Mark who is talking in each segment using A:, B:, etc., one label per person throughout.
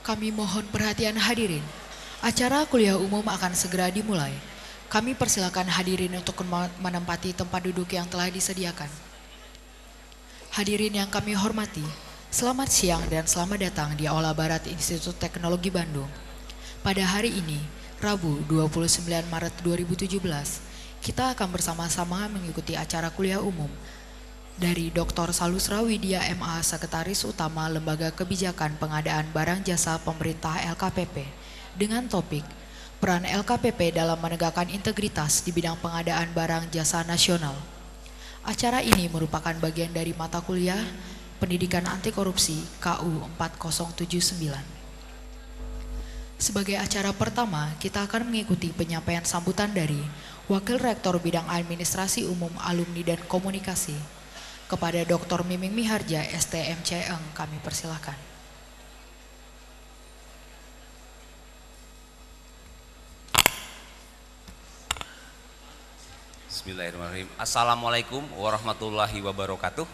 A: Kami mohon perhatian hadirin. Acara kuliah umum akan segera dimulai. Kami persilakan hadirin untuk menempati tempat duduk yang telah disediakan. Hadirin yang kami hormati, selamat siang dan selamat datang di Aula Barat Institut Teknologi Bandung. Pada hari ini, Rabu 29 Maret 2017, kita akan bersama-sama mengikuti acara kuliah umum dari Dr. Salusrawi dia MA Sekretaris Utama Lembaga Kebijakan Pengadaan Barang Jasa Pemerintah LKPP dengan topik Peran LKPP dalam menegakkan integritas di bidang pengadaan barang jasa nasional. Acara ini merupakan bagian dari mata kuliah Pendidikan Anti Korupsi KU 4079. Sebagai acara pertama, kita akan mengikuti penyampaian sambutan dari Wakil Rektor Bidang Administrasi Umum Alumni dan Komunikasi. Kepada Dr. Miming Miharja, Eng kami persilahkan.
B: Bismillahirrahmanirrahim. Assalamualaikum warahmatullahi wabarakatuh.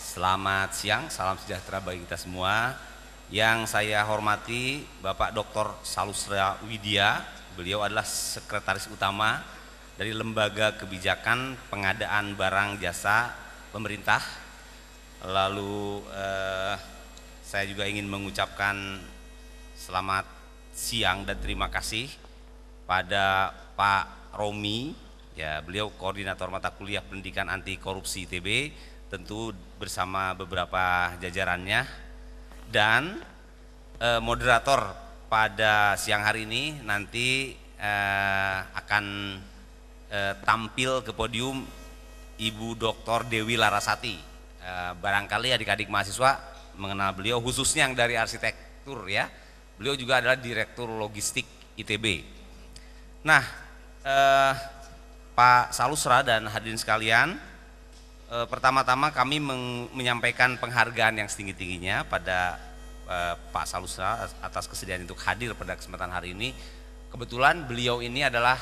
B: Selamat siang, salam sejahtera bagi kita semua. Yang saya hormati Bapak Dr. Salusra Widya, Beliau adalah sekretaris utama dari Lembaga Kebijakan Pengadaan Barang Jasa Pemerintah. Lalu eh, saya juga ingin mengucapkan selamat siang dan terima kasih pada Pak Romi, ya beliau koordinator mata kuliah pendidikan anti korupsi ITB, tentu bersama beberapa jajarannya dan eh, moderator pada siang hari ini nanti eh, akan eh, tampil ke podium Ibu Dr. Dewi Larasati. Eh, barangkali adik-adik mahasiswa mengenal beliau khususnya yang dari arsitektur ya. Beliau juga adalah direktur logistik ITB. Nah, eh, Pak Salusra dan hadirin sekalian, eh, pertama-tama kami menyampaikan penghargaan yang setinggi-tingginya pada Eh, Pak Salusa atas kesediaan untuk hadir pada kesempatan hari ini. Kebetulan beliau ini adalah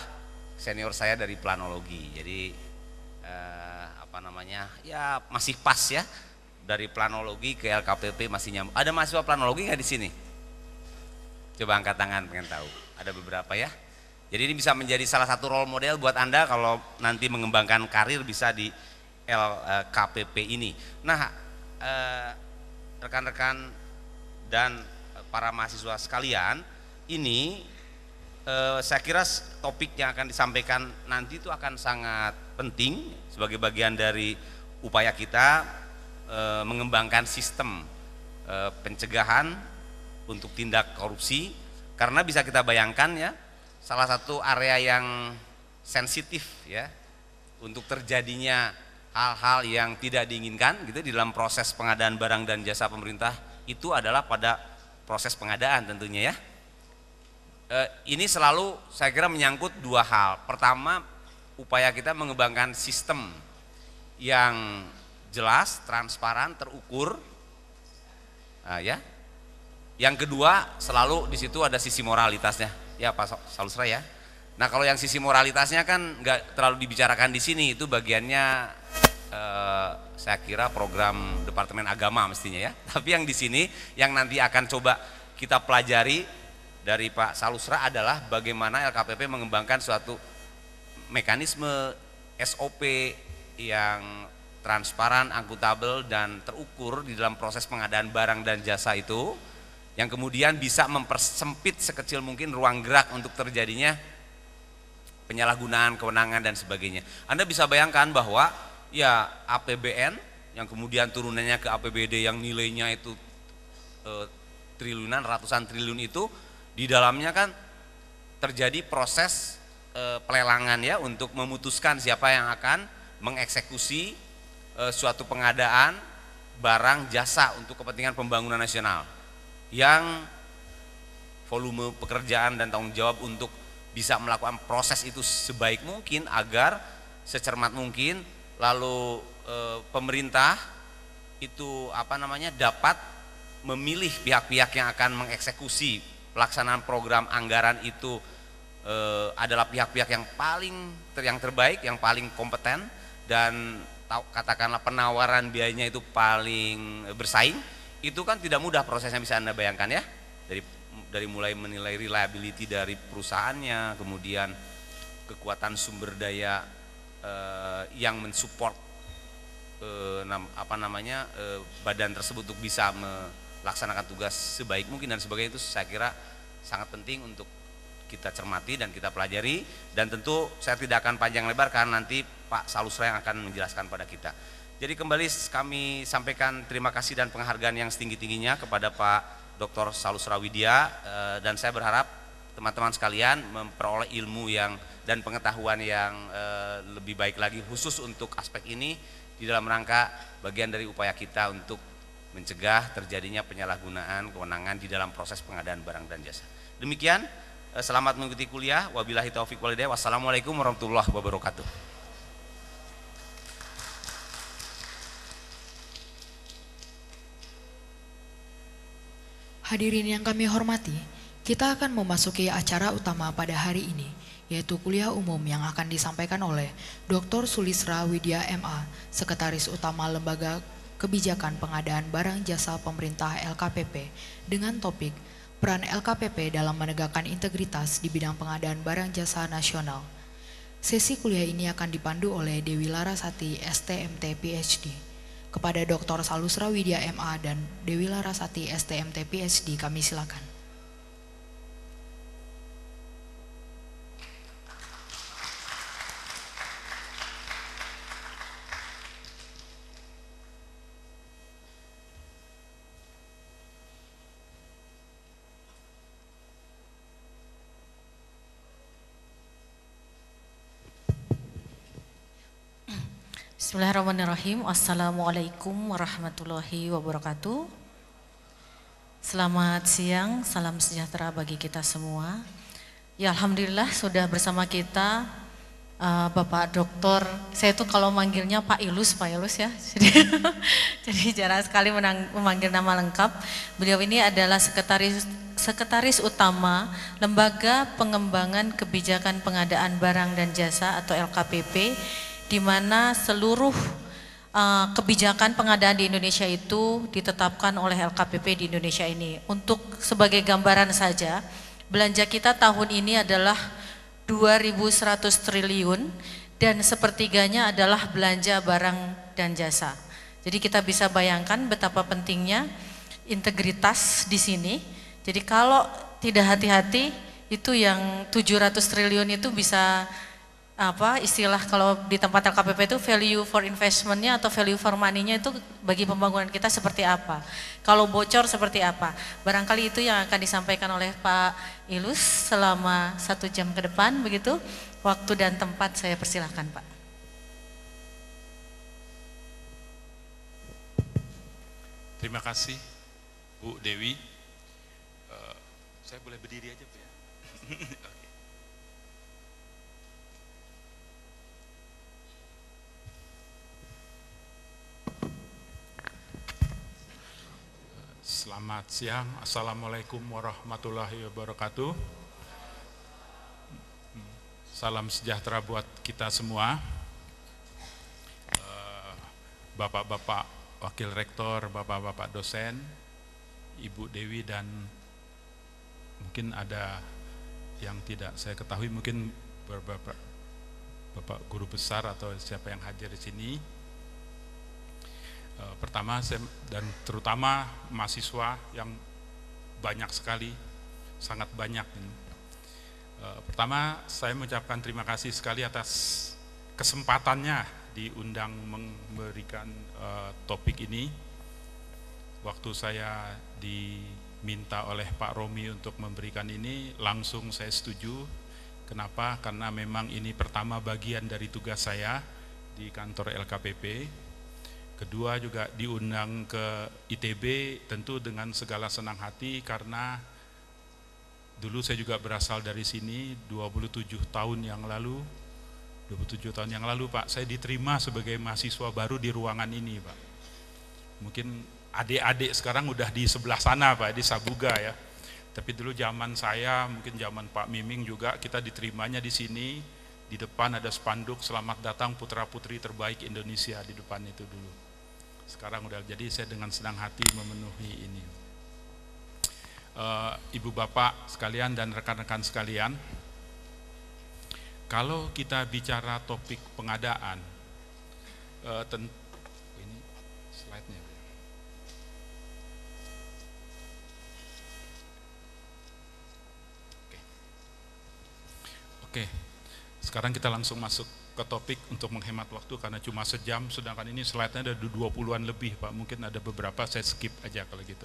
B: senior saya dari planologi. Jadi eh, apa namanya? Ya masih pas ya dari planologi ke LKPP masih nyambung. Ada mahasiswa planologi nggak di sini? Coba angkat tangan pengen tahu. Ada beberapa ya. Jadi ini bisa menjadi salah satu role model buat Anda kalau nanti mengembangkan karir bisa di LKPP eh, ini. Nah, eh, rekan-rekan dan eh, para mahasiswa sekalian ini eh, saya kira topik yang akan disampaikan nanti itu akan sangat penting sebagai bagian dari upaya kita eh, mengembangkan sistem eh, pencegahan untuk tindak korupsi karena bisa kita bayangkan ya salah satu area yang sensitif ya untuk terjadinya hal-hal yang tidak diinginkan gitu di dalam proses pengadaan barang dan jasa pemerintah itu adalah pada proses pengadaan tentunya ya. E, ini selalu saya kira menyangkut dua hal. Pertama, upaya kita mengembangkan sistem yang jelas, transparan, terukur. Nah, ya. Yang kedua, selalu di situ ada sisi moralitasnya. Ya Pak Salusra ya. Nah kalau yang sisi moralitasnya kan nggak terlalu dibicarakan di sini itu bagiannya eh, saya kira program Departemen Agama mestinya ya. Tapi yang di sini yang nanti akan coba kita pelajari dari Pak Salusra adalah bagaimana LKPP mengembangkan suatu mekanisme SOP yang transparan, akuntabel dan terukur di dalam proses pengadaan barang dan jasa itu yang kemudian bisa mempersempit sekecil mungkin ruang gerak untuk terjadinya penyalahgunaan kewenangan dan sebagainya. Anda bisa bayangkan bahwa ya APBN yang kemudian turunannya ke APBD yang nilainya itu e, triliunan, ratusan triliun itu di dalamnya kan terjadi proses e, pelelangan ya untuk memutuskan siapa yang akan mengeksekusi e, suatu pengadaan barang jasa untuk kepentingan pembangunan nasional yang volume pekerjaan dan tanggung jawab untuk bisa melakukan proses itu sebaik mungkin agar secermat mungkin lalu e, pemerintah itu apa namanya dapat memilih pihak-pihak yang akan mengeksekusi pelaksanaan program anggaran itu e, adalah pihak-pihak yang paling ter, yang terbaik, yang paling kompeten dan katakanlah penawaran biayanya itu paling bersaing itu kan tidak mudah prosesnya bisa anda bayangkan ya dari dari mulai menilai reliability dari perusahaannya, kemudian kekuatan sumber daya eh, yang mensupport eh, nam, apa namanya eh, badan tersebut untuk bisa melaksanakan tugas sebaik mungkin dan sebagainya itu saya kira sangat penting untuk kita cermati dan kita pelajari dan tentu saya tidak akan panjang lebar karena nanti Pak Salusra yang akan menjelaskan pada kita. Jadi kembali kami sampaikan terima kasih dan penghargaan yang setinggi-tingginya kepada Pak Dr. Salus Rawidia eh, dan saya berharap teman-teman sekalian memperoleh ilmu yang dan pengetahuan yang eh, lebih baik lagi khusus untuk aspek ini di dalam rangka bagian dari upaya kita untuk mencegah terjadinya penyalahgunaan kewenangan di dalam proses pengadaan barang dan jasa. Demikian, eh, selamat mengikuti kuliah. Wabillahi taufiq walhidayah. Wassalamualaikum warahmatullahi wabarakatuh.
A: Hadirin yang kami hormati, kita akan memasuki acara utama pada hari ini, yaitu kuliah umum yang akan disampaikan oleh Dr. Sulisra Widya MA, Sekretaris Utama Lembaga Kebijakan Pengadaan Barang Jasa Pemerintah LKPP, dengan topik Peran LKPP dalam menegakkan integritas di bidang pengadaan barang jasa nasional. Sesi kuliah ini akan dipandu oleh Dewi Larasati, STMT, PhD. Kepada Dr. Salusra Widya MA dan Dewi Larasati STMT PhD kami silakan.
C: Bismillahirrahmanirrahim. Assalamualaikum warahmatullahi wabarakatuh. Selamat siang, salam sejahtera bagi kita semua. Ya Alhamdulillah sudah bersama kita uh, Bapak Dokter, saya itu kalau manggilnya Pak Ilus, Pak Ilus ya. Jadi, jadi jarang sekali menang, memanggil nama lengkap. Beliau ini adalah sekretaris Sekretaris Utama Lembaga Pengembangan Kebijakan Pengadaan Barang dan Jasa atau LKPP di mana seluruh eh, kebijakan pengadaan di Indonesia itu ditetapkan oleh LKPP di Indonesia ini. Untuk sebagai gambaran saja, belanja kita tahun ini adalah 2.100 triliun dan sepertiganya adalah belanja barang dan jasa. Jadi kita bisa bayangkan betapa pentingnya integritas di sini. Jadi kalau tidak hati-hati itu yang 700 triliun itu bisa apa istilah kalau di tempat LKPP itu value for investmentnya atau value for money-nya itu bagi pembangunan kita seperti apa kalau bocor seperti apa barangkali itu yang akan disampaikan oleh Pak Ilus selama satu jam ke depan begitu waktu dan tempat saya persilahkan Pak
D: terima kasih Bu Dewi uh, saya boleh berdiri aja Bu ya Selamat siang, Assalamualaikum warahmatullahi wabarakatuh. Salam sejahtera buat kita semua. Eh, bapak-bapak Wakil Rektor, Bapak-bapak dosen, Ibu Dewi dan mungkin ada yang tidak saya ketahui, mungkin beberapa Bapak Guru Besar atau siapa yang hadir di sini, Eh, pertama dan terutama mahasiswa yang banyak sekali, sangat banyak. Eh, pertama, saya mengucapkan terima kasih sekali atas kesempatannya diundang memberikan uh, topik ini. Waktu saya diminta oleh Pak Romi untuk memberikan ini, langsung saya setuju. Kenapa? Karena memang ini pertama bagian dari tugas saya di kantor LKPP Kedua juga diundang ke ITB tentu dengan segala senang hati karena dulu saya juga berasal dari sini 27 tahun yang lalu 27 tahun yang lalu Pak saya diterima sebagai mahasiswa baru di ruangan ini Pak mungkin adik-adik sekarang udah di sebelah sana Pak di Sabuga ya tapi dulu zaman saya mungkin zaman Pak Miming juga kita diterimanya di sini di depan ada spanduk selamat datang putra putri terbaik Indonesia di depan itu dulu sekarang udah jadi saya dengan senang hati memenuhi ini eh, ibu bapak sekalian dan rekan-rekan sekalian kalau kita bicara topik pengadaan eh, tentu ini slide-nya Oke, sekarang kita langsung masuk ke topik untuk menghemat waktu karena cuma sejam, sedangkan ini slide-nya ada 20-an lebih Pak, mungkin ada beberapa saya skip aja kalau gitu.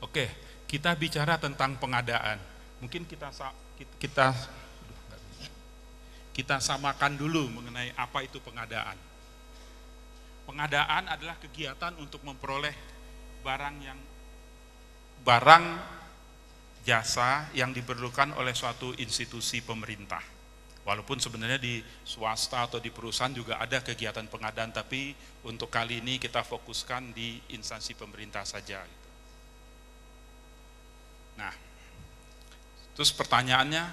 D: Oke, kita bicara tentang pengadaan. Mungkin kita kita kita samakan dulu mengenai apa itu pengadaan. Pengadaan adalah kegiatan untuk memperoleh barang yang barang jasa yang diperlukan oleh suatu institusi pemerintah Walaupun sebenarnya di swasta atau di perusahaan juga ada kegiatan pengadaan, tapi untuk kali ini kita fokuskan di instansi pemerintah saja. Gitu. Nah, terus pertanyaannya,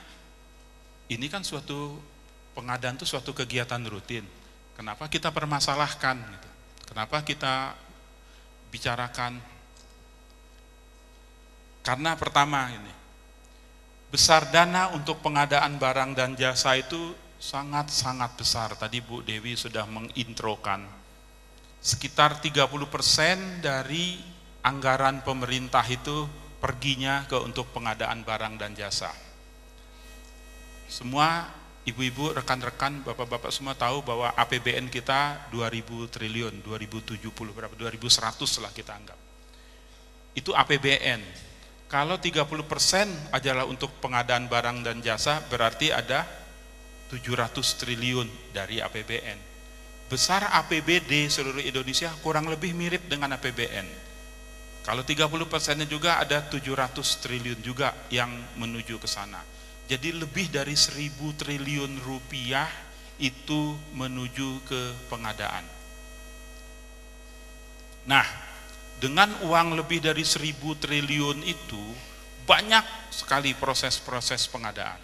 D: ini kan suatu pengadaan itu suatu kegiatan rutin. Kenapa kita permasalahkan? Gitu? Kenapa kita bicarakan? Karena pertama ini, besar dana untuk pengadaan barang dan jasa itu sangat-sangat besar. Tadi Bu Dewi sudah mengintrokan. Sekitar 30% dari anggaran pemerintah itu perginya ke untuk pengadaan barang dan jasa. Semua ibu-ibu, rekan-rekan, bapak-bapak semua tahu bahwa APBN kita 2000 triliun, 2070 berapa, 2100 lah kita anggap. Itu APBN, kalau 30% adalah untuk pengadaan barang dan jasa, berarti ada 700 triliun dari APBN. Besar APBD seluruh Indonesia kurang lebih mirip dengan APBN. Kalau 30 persennya juga ada 700 triliun juga yang menuju ke sana. Jadi lebih dari 1000 triliun rupiah itu menuju ke pengadaan. Nah, dengan uang lebih dari seribu triliun itu banyak sekali proses-proses pengadaan.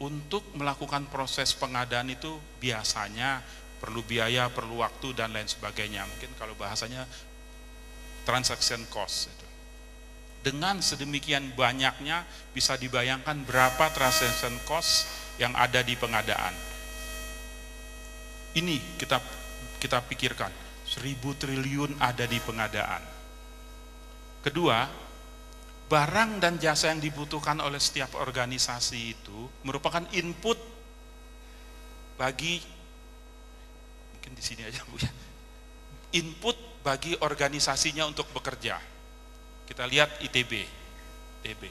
D: Untuk melakukan proses pengadaan itu biasanya perlu biaya, perlu waktu dan lain sebagainya. Mungkin kalau bahasanya transaction cost. Dengan sedemikian banyaknya bisa dibayangkan berapa transaction cost yang ada di pengadaan. Ini kita kita pikirkan seribu triliun ada di pengadaan. Kedua, barang dan jasa yang dibutuhkan oleh setiap organisasi itu merupakan input bagi mungkin di sini aja Bu ya. Input bagi organisasinya untuk bekerja. Kita lihat ITB. ITB.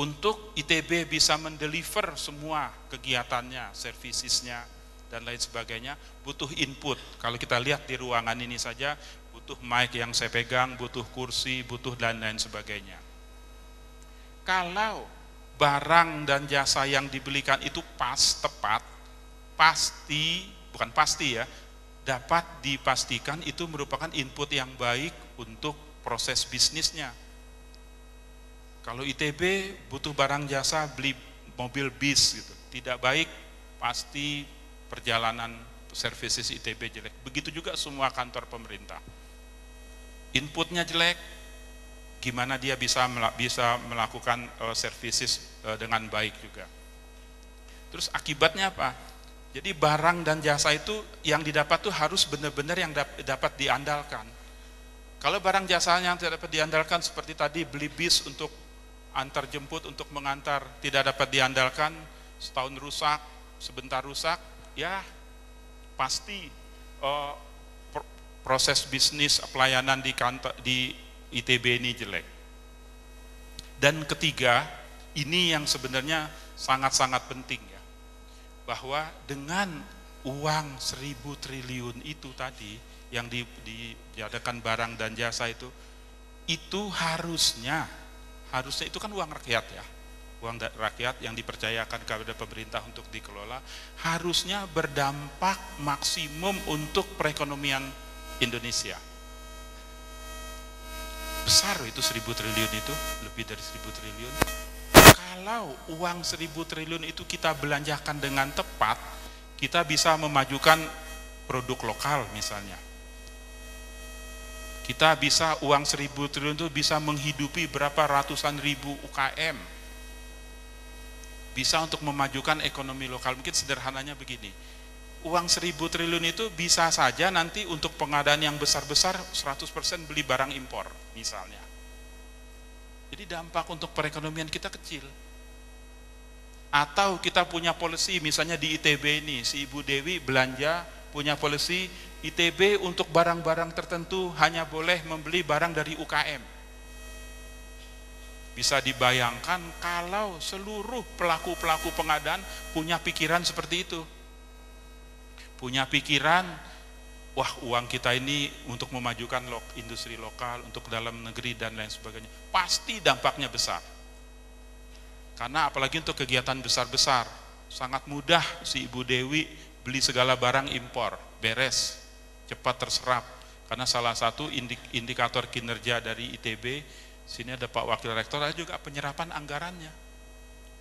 D: Untuk ITB bisa mendeliver semua kegiatannya, servisisnya, dan lain sebagainya butuh input. Kalau kita lihat di ruangan ini saja butuh mic yang saya pegang, butuh kursi, butuh dan lain sebagainya. Kalau barang dan jasa yang dibelikan itu pas tepat, pasti bukan pasti ya, dapat dipastikan itu merupakan input yang baik untuk proses bisnisnya. Kalau ITB butuh barang jasa beli mobil bis gitu, tidak baik pasti perjalanan services ITB jelek. Begitu juga semua kantor pemerintah. Inputnya jelek, gimana dia bisa bisa melakukan uh, services uh, dengan baik juga. Terus akibatnya apa? Jadi barang dan jasa itu yang didapat tuh harus benar-benar yang dapat diandalkan. Kalau barang jasanya yang tidak dapat diandalkan seperti tadi beli bis untuk antar jemput untuk mengantar tidak dapat diandalkan, setahun rusak, sebentar rusak, ya pasti uh, proses bisnis pelayanan di kantor di ITB ini jelek. Dan ketiga, ini yang sebenarnya sangat-sangat penting ya. Bahwa dengan uang seribu triliun itu tadi yang di, di, diadakan barang dan jasa itu itu harusnya harusnya itu kan uang rakyat ya uang rakyat yang dipercayakan kepada pemerintah untuk dikelola harusnya berdampak maksimum untuk perekonomian Indonesia besar itu seribu triliun itu lebih dari seribu triliun kalau uang seribu triliun itu kita belanjakan dengan tepat kita bisa memajukan produk lokal misalnya kita bisa uang seribu triliun itu bisa menghidupi berapa ratusan ribu UKM bisa untuk memajukan ekonomi lokal. Mungkin sederhananya begini, uang seribu triliun itu bisa saja nanti untuk pengadaan yang besar-besar 100% beli barang impor misalnya. Jadi dampak untuk perekonomian kita kecil. Atau kita punya polisi misalnya di ITB ini, si Ibu Dewi belanja punya polisi ITB untuk barang-barang tertentu hanya boleh membeli barang dari UKM bisa dibayangkan kalau seluruh pelaku-pelaku pengadaan punya pikiran seperti itu. Punya pikiran, wah uang kita ini untuk memajukan industri lokal, untuk dalam negeri dan lain sebagainya. Pasti dampaknya besar. Karena apalagi untuk kegiatan besar-besar, sangat mudah si Ibu Dewi beli segala barang impor, beres, cepat terserap. Karena salah satu indikator kinerja dari ITB Sini ada Pak Wakil Rektor ada juga penyerapan anggarannya.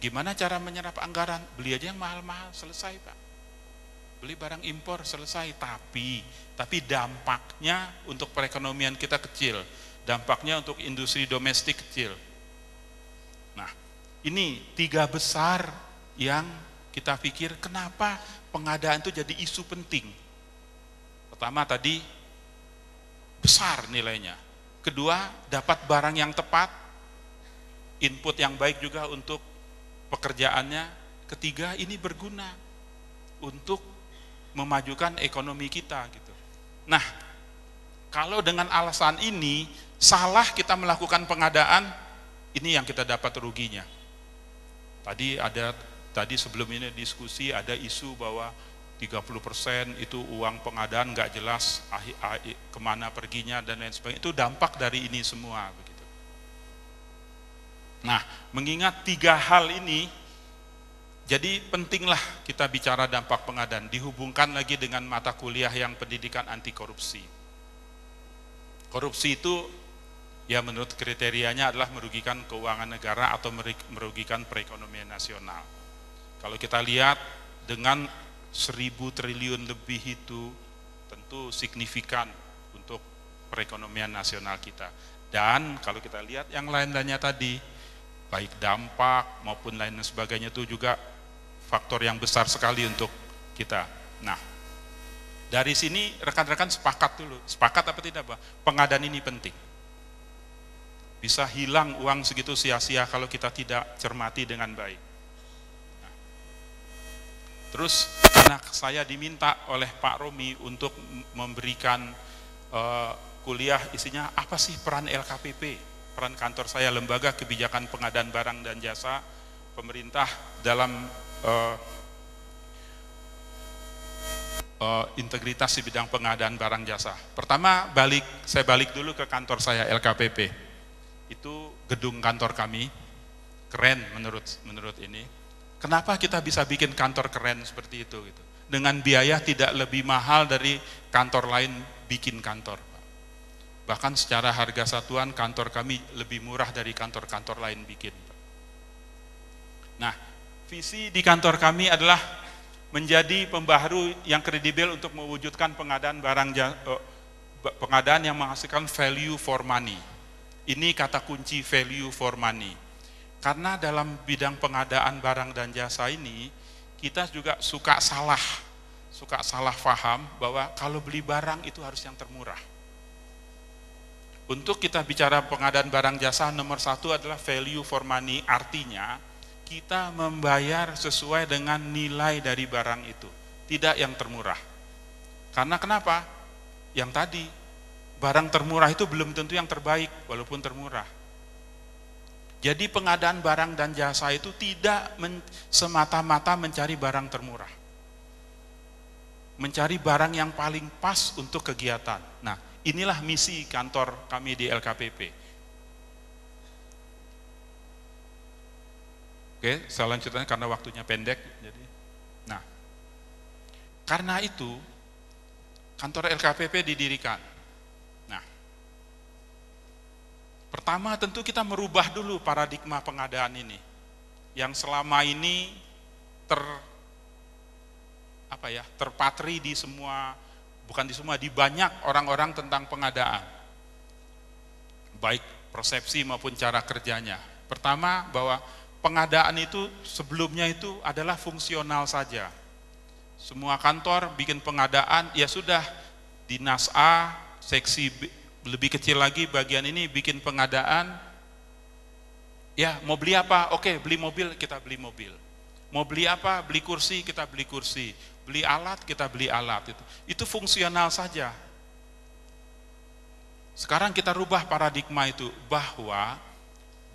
D: Gimana cara menyerap anggaran? Beli aja yang mahal-mahal, selesai Pak. Beli barang impor, selesai. Tapi, tapi dampaknya untuk perekonomian kita kecil. Dampaknya untuk industri domestik kecil. Nah, ini tiga besar yang kita pikir kenapa pengadaan itu jadi isu penting. Pertama tadi, besar nilainya Kedua, dapat barang yang tepat, input yang baik juga untuk pekerjaannya. Ketiga, ini berguna untuk memajukan ekonomi kita gitu. Nah, kalau dengan alasan ini salah kita melakukan pengadaan, ini yang kita dapat ruginya. Tadi ada tadi sebelum ini diskusi ada isu bahwa 30% itu uang pengadaan nggak jelas kemana perginya dan lain sebagainya itu dampak dari ini semua begitu. Nah mengingat tiga hal ini jadi pentinglah kita bicara dampak pengadaan dihubungkan lagi dengan mata kuliah yang pendidikan anti korupsi. Korupsi itu ya menurut kriterianya adalah merugikan keuangan negara atau merugikan perekonomian nasional. Kalau kita lihat dengan seribu triliun lebih itu tentu signifikan untuk perekonomian nasional kita. Dan kalau kita lihat yang lain-lainnya tadi, baik dampak maupun lain sebagainya itu juga faktor yang besar sekali untuk kita. Nah, dari sini rekan-rekan sepakat dulu, sepakat apa tidak Pak? Pengadaan ini penting. Bisa hilang uang segitu sia-sia kalau kita tidak cermati dengan baik Terus anak saya diminta oleh Pak Romi untuk memberikan uh, kuliah isinya apa sih peran LKPP, peran kantor saya Lembaga Kebijakan Pengadaan Barang dan Jasa Pemerintah dalam uh, uh, integritas di bidang pengadaan barang jasa. Pertama balik saya balik dulu ke kantor saya LKPP. Itu gedung kantor kami keren menurut menurut ini Kenapa kita bisa bikin kantor keren seperti itu? Gitu? Dengan biaya tidak lebih mahal dari kantor lain bikin kantor. Bahkan secara harga satuan kantor kami lebih murah dari kantor-kantor lain bikin. Nah, visi di kantor kami adalah menjadi pembaharu yang kredibel untuk mewujudkan pengadaan barang eh, pengadaan yang menghasilkan value for money. Ini kata kunci value for money karena dalam bidang pengadaan barang dan jasa ini, kita juga suka salah, suka salah faham bahwa kalau beli barang itu harus yang termurah. Untuk kita bicara pengadaan barang jasa, nomor satu adalah value for money, artinya kita membayar sesuai dengan nilai dari barang itu, tidak yang termurah. Karena kenapa? Yang tadi, barang termurah itu belum tentu yang terbaik, walaupun termurah jadi pengadaan barang dan jasa itu tidak men semata-mata mencari barang termurah. Mencari barang yang paling pas untuk kegiatan. Nah, inilah misi kantor kami di LKPP. Oke, saya lanjutkan karena waktunya pendek. Jadi, nah, karena itu kantor LKPP didirikan Pertama tentu kita merubah dulu paradigma pengadaan ini yang selama ini ter apa ya, terpatri di semua bukan di semua di banyak orang-orang tentang pengadaan. Baik persepsi maupun cara kerjanya. Pertama bahwa pengadaan itu sebelumnya itu adalah fungsional saja. Semua kantor bikin pengadaan, ya sudah dinas A, seksi B, lebih kecil lagi bagian ini bikin pengadaan ya mau beli apa oke beli mobil kita beli mobil mau beli apa beli kursi kita beli kursi beli alat kita beli alat itu itu fungsional saja sekarang kita rubah paradigma itu bahwa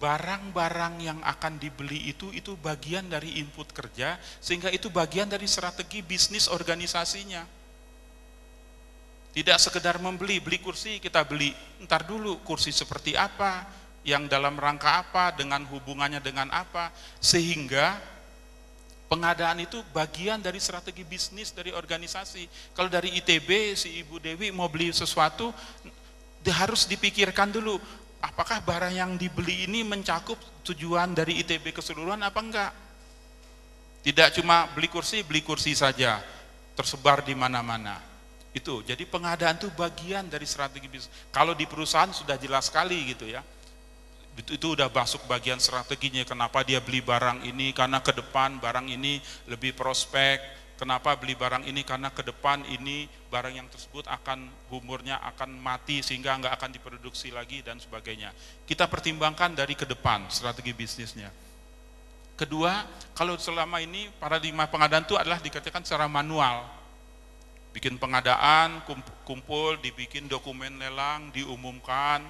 D: barang-barang yang akan dibeli itu itu bagian dari input kerja sehingga itu bagian dari strategi bisnis organisasinya tidak sekedar membeli, beli kursi kita beli. Ntar dulu kursi seperti apa, yang dalam rangka apa, dengan hubungannya dengan apa. Sehingga pengadaan itu bagian dari strategi bisnis dari organisasi. Kalau dari ITB, si Ibu Dewi mau beli sesuatu, harus dipikirkan dulu, apakah barang yang dibeli ini mencakup tujuan dari ITB keseluruhan apa enggak? Tidak cuma beli kursi, beli kursi saja, tersebar di mana-mana itu, jadi pengadaan itu bagian dari strategi bisnis. Kalau di perusahaan sudah jelas sekali gitu ya. Itu, itu udah masuk bagian strateginya, kenapa dia beli barang ini, karena ke depan barang ini lebih prospek, kenapa beli barang ini, karena ke depan ini barang yang tersebut akan umurnya akan mati sehingga nggak akan diproduksi lagi dan sebagainya. Kita pertimbangkan dari ke depan strategi bisnisnya. Kedua, kalau selama ini paradigma pengadaan itu adalah dikatakan secara manual, bikin pengadaan, kumpul, dibikin dokumen lelang, diumumkan,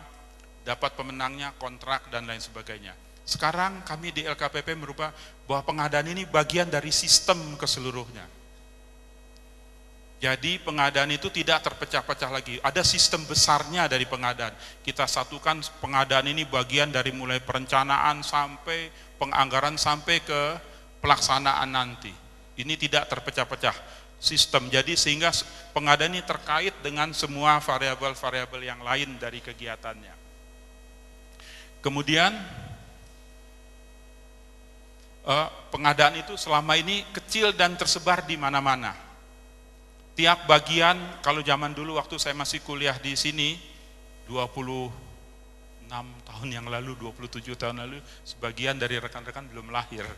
D: dapat pemenangnya, kontrak, dan lain sebagainya. Sekarang kami di LKPP merubah bahwa pengadaan ini bagian dari sistem keseluruhnya. Jadi pengadaan itu tidak terpecah-pecah lagi. Ada sistem besarnya dari pengadaan. Kita satukan pengadaan ini bagian dari mulai perencanaan sampai penganggaran sampai ke pelaksanaan nanti. Ini tidak terpecah-pecah sistem. Jadi sehingga pengadaan ini terkait dengan semua variabel-variabel yang lain dari kegiatannya. Kemudian eh, pengadaan itu selama ini kecil dan tersebar di mana-mana. Tiap bagian, kalau zaman dulu waktu saya masih kuliah di sini, 26 tahun yang lalu, 27 tahun lalu, sebagian dari rekan-rekan belum lahir.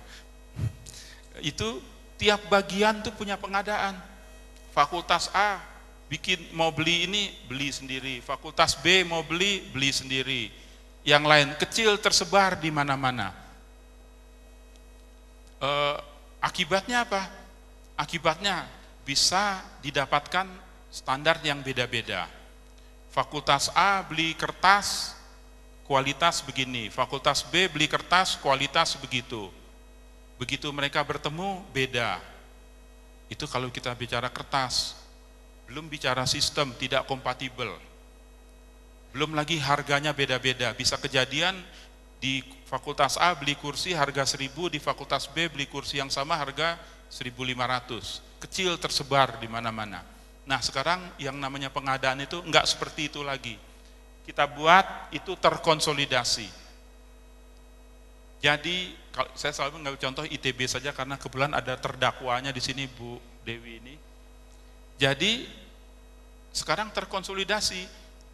D: Itu tiap bagian tuh punya pengadaan. Fakultas A bikin mau beli ini beli sendiri, fakultas B mau beli beli sendiri. Yang lain kecil tersebar di mana-mana. E, akibatnya apa? Akibatnya bisa didapatkan standar yang beda-beda. Fakultas A beli kertas kualitas begini, fakultas B beli kertas kualitas begitu Begitu mereka bertemu, beda. Itu kalau kita bicara kertas, belum bicara sistem, tidak kompatibel. Belum lagi harganya beda-beda. Bisa kejadian di fakultas A beli kursi harga 1000, di fakultas B beli kursi yang sama harga 1500. Kecil tersebar di mana-mana. Nah sekarang yang namanya pengadaan itu enggak seperti itu lagi. Kita buat itu terkonsolidasi. Jadi saya selalu mengambil contoh ITB saja karena kebetulan ada terdakwanya di sini Bu Dewi ini. Jadi sekarang terkonsolidasi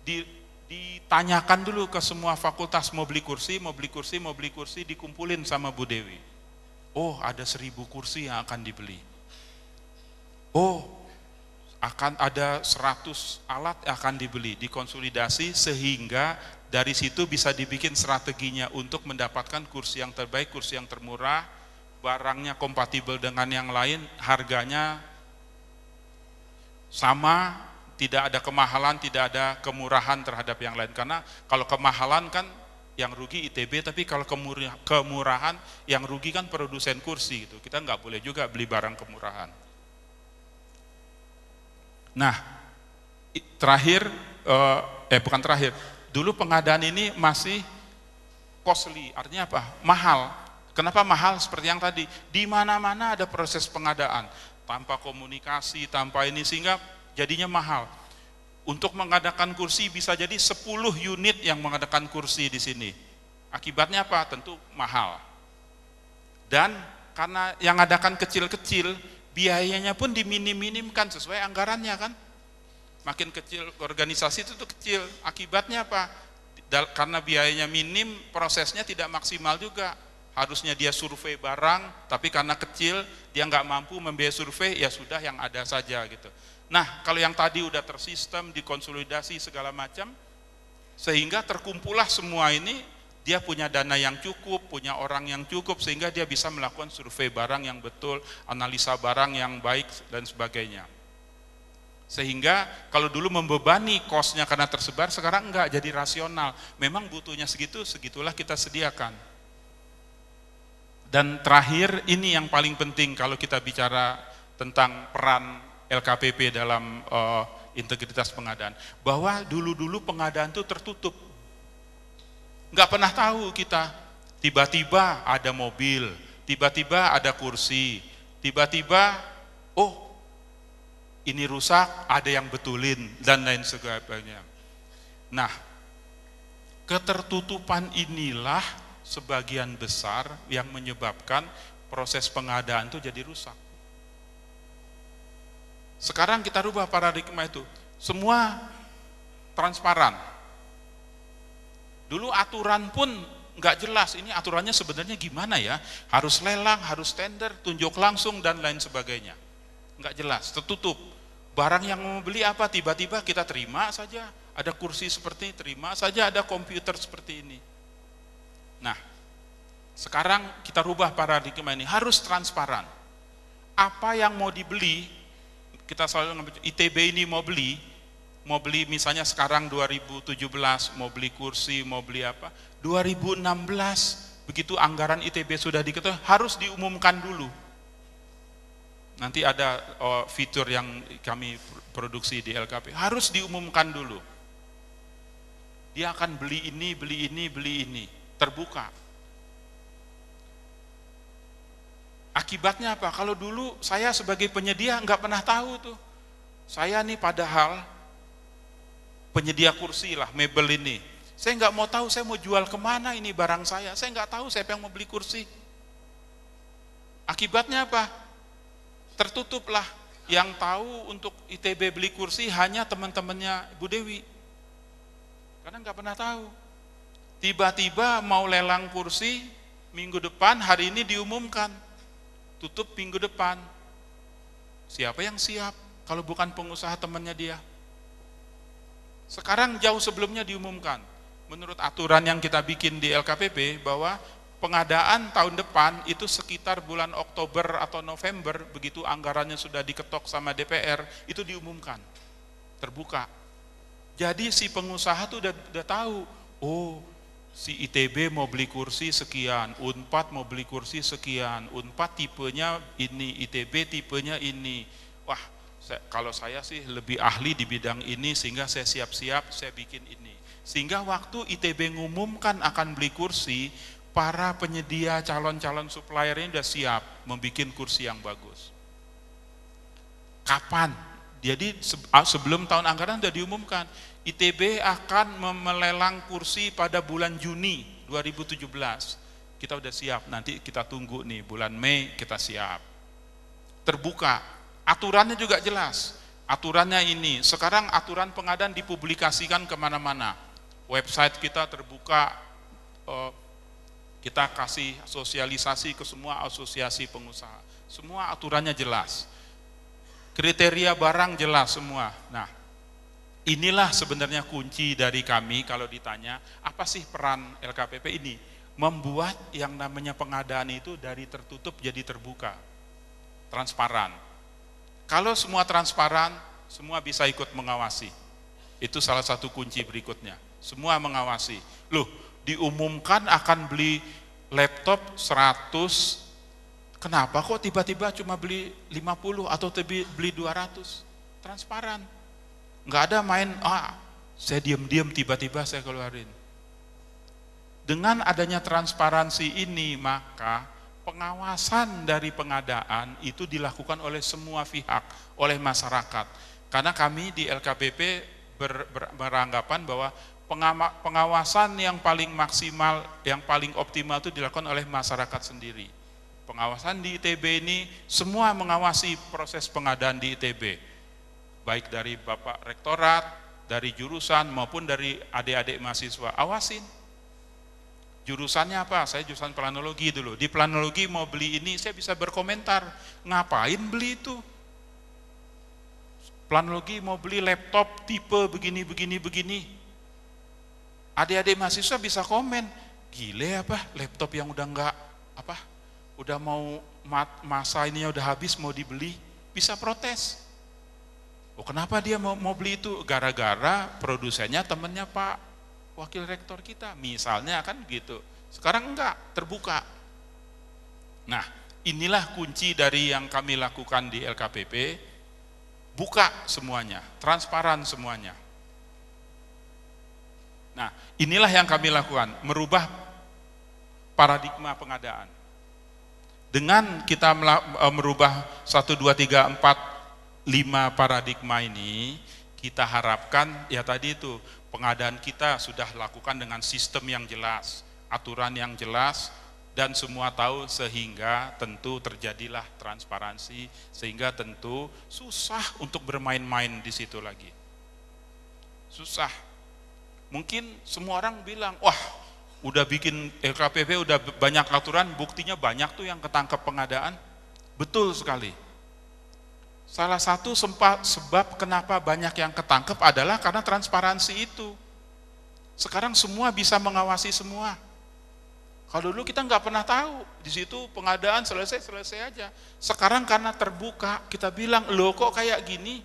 D: di, ditanyakan dulu ke semua fakultas mau beli kursi, mau beli kursi, mau beli kursi dikumpulin sama Bu Dewi. Oh ada seribu kursi yang akan dibeli. Oh akan ada 100 alat yang akan dibeli, dikonsolidasi sehingga dari situ bisa dibikin strateginya untuk mendapatkan kursi yang terbaik, kursi yang termurah, barangnya kompatibel dengan yang lain, harganya sama, tidak ada kemahalan, tidak ada kemurahan terhadap yang lain. Karena kalau kemahalan kan yang rugi ITB, tapi kalau kemurahan yang rugi kan produsen kursi gitu. Kita nggak boleh juga beli barang kemurahan. Nah, terakhir, eh, eh bukan terakhir, dulu pengadaan ini masih costly, artinya apa? Mahal. Kenapa mahal? Seperti yang tadi, di mana-mana ada proses pengadaan, tanpa komunikasi, tanpa ini, sehingga jadinya mahal. Untuk mengadakan kursi bisa jadi 10 unit yang mengadakan kursi di sini. Akibatnya apa? Tentu mahal. Dan karena yang adakan kecil-kecil, biayanya pun diminim-minimkan sesuai anggarannya kan makin kecil organisasi itu tuh kecil akibatnya apa karena biayanya minim prosesnya tidak maksimal juga harusnya dia survei barang tapi karena kecil dia nggak mampu membiayai survei ya sudah yang ada saja gitu nah kalau yang tadi udah tersistem dikonsolidasi segala macam sehingga terkumpullah semua ini dia punya dana yang cukup, punya orang yang cukup sehingga dia bisa melakukan survei barang yang betul, analisa barang yang baik dan sebagainya. Sehingga kalau dulu membebani kosnya karena tersebar, sekarang enggak jadi rasional. Memang butuhnya segitu, segitulah kita sediakan. Dan terakhir ini yang paling penting kalau kita bicara tentang peran LKPP dalam uh, integritas pengadaan. Bahwa dulu-dulu pengadaan itu tertutup, Nggak pernah tahu kita. Tiba-tiba ada mobil, tiba-tiba ada kursi, tiba-tiba, oh ini rusak, ada yang betulin, dan lain sebagainya. Nah, ketertutupan inilah sebagian besar yang menyebabkan proses pengadaan itu jadi rusak. Sekarang kita rubah paradigma itu. Semua transparan. Dulu aturan pun nggak jelas ini aturannya sebenarnya gimana ya. Harus lelang, harus tender, tunjuk langsung dan lain sebagainya. Nggak jelas, tertutup. Barang yang mau beli apa tiba-tiba kita terima saja. Ada kursi seperti ini, terima saja, ada komputer seperti ini. Nah, sekarang kita rubah paradigma ini harus transparan. Apa yang mau dibeli kita selalu ITB ini mau beli mau beli misalnya sekarang 2017 mau beli kursi mau beli apa 2016 begitu anggaran ITB sudah diketahui harus diumumkan dulu nanti ada oh, fitur yang kami produksi di LKP harus diumumkan dulu dia akan beli ini beli ini beli ini terbuka akibatnya apa kalau dulu saya sebagai penyedia nggak pernah tahu tuh saya nih padahal penyedia kursi lah mebel ini. Saya nggak mau tahu saya mau jual kemana ini barang saya. Saya nggak tahu siapa yang mau beli kursi. Akibatnya apa? Tertutuplah. Yang tahu untuk ITB beli kursi hanya teman-temannya Bu Dewi. Karena nggak pernah tahu. Tiba-tiba mau lelang kursi minggu depan hari ini diumumkan. Tutup minggu depan. Siapa yang siap? Kalau bukan pengusaha temannya dia, sekarang jauh sebelumnya diumumkan. Menurut aturan yang kita bikin di LKPP bahwa pengadaan tahun depan itu sekitar bulan Oktober atau November begitu anggarannya sudah diketok sama DPR itu diumumkan terbuka jadi si pengusaha tuh udah, udah tahu oh si ITB mau beli kursi sekian Unpad mau beli kursi sekian Unpad tipenya ini ITB tipenya ini saya, kalau saya sih lebih ahli di bidang ini sehingga saya siap-siap saya bikin ini. Sehingga waktu ITB mengumumkan akan beli kursi, para penyedia calon-calon supplier ini sudah siap membuat kursi yang bagus. Kapan? Jadi sebelum tahun anggaran sudah diumumkan, ITB akan melelang kursi pada bulan Juni 2017. Kita sudah siap, nanti kita tunggu nih bulan Mei kita siap. Terbuka, Aturannya juga jelas. Aturannya ini, sekarang aturan pengadaan dipublikasikan kemana-mana. Website kita terbuka, eh, kita kasih sosialisasi ke semua asosiasi pengusaha. Semua aturannya jelas. Kriteria barang jelas semua. Nah, inilah sebenarnya kunci dari kami kalau ditanya, apa sih peran LKPP ini? Membuat yang namanya pengadaan itu dari tertutup jadi terbuka transparan. Kalau semua transparan, semua bisa ikut mengawasi. Itu salah satu kunci berikutnya. Semua mengawasi. Loh, diumumkan akan beli laptop 100, kenapa kok tiba-tiba cuma beli 50 atau beli 200? Transparan. Enggak ada main, ah, saya diam-diam tiba-tiba saya keluarin. Dengan adanya transparansi ini, maka pengawasan dari pengadaan itu dilakukan oleh semua pihak, oleh masyarakat. Karena kami di LKPP ber, ber, beranggapan bahwa pengawasan yang paling maksimal, yang paling optimal itu dilakukan oleh masyarakat sendiri. Pengawasan di ITB ini semua mengawasi proses pengadaan di ITB, baik dari Bapak Rektorat, dari jurusan maupun dari adik-adik mahasiswa. Awasin, Jurusannya apa? Saya jurusan planologi dulu. Di planologi mau beli ini, saya bisa berkomentar. Ngapain beli itu? Planologi mau beli laptop tipe begini, begini, begini. Adik-adik mahasiswa bisa komen. Gile apa? Laptop yang udah nggak apa? Udah mau mat, masa ininya udah habis mau dibeli, bisa protes. Oh, kenapa dia mau, mau beli itu? Gara-gara produsennya temennya Pak wakil rektor kita, misalnya kan gitu. Sekarang enggak, terbuka. Nah, inilah kunci dari yang kami lakukan di LKPP, buka semuanya, transparan semuanya. Nah, inilah yang kami lakukan, merubah paradigma pengadaan. Dengan kita e, merubah 1, 2, 3, 4, 5 paradigma ini, kita harapkan ya tadi itu pengadaan kita sudah lakukan dengan sistem yang jelas, aturan yang jelas, dan semua tahu sehingga tentu terjadilah transparansi, sehingga tentu susah untuk bermain-main di situ lagi. Susah. Mungkin semua orang bilang, wah udah bikin LKPP udah banyak aturan, buktinya banyak tuh yang ketangkep pengadaan. Betul sekali. Salah satu sebab kenapa banyak yang ketangkep adalah karena transparansi itu. Sekarang semua bisa mengawasi semua. Kalau dulu kita nggak pernah tahu, di situ pengadaan selesai selesai aja. Sekarang karena terbuka, kita bilang lo kok kayak gini,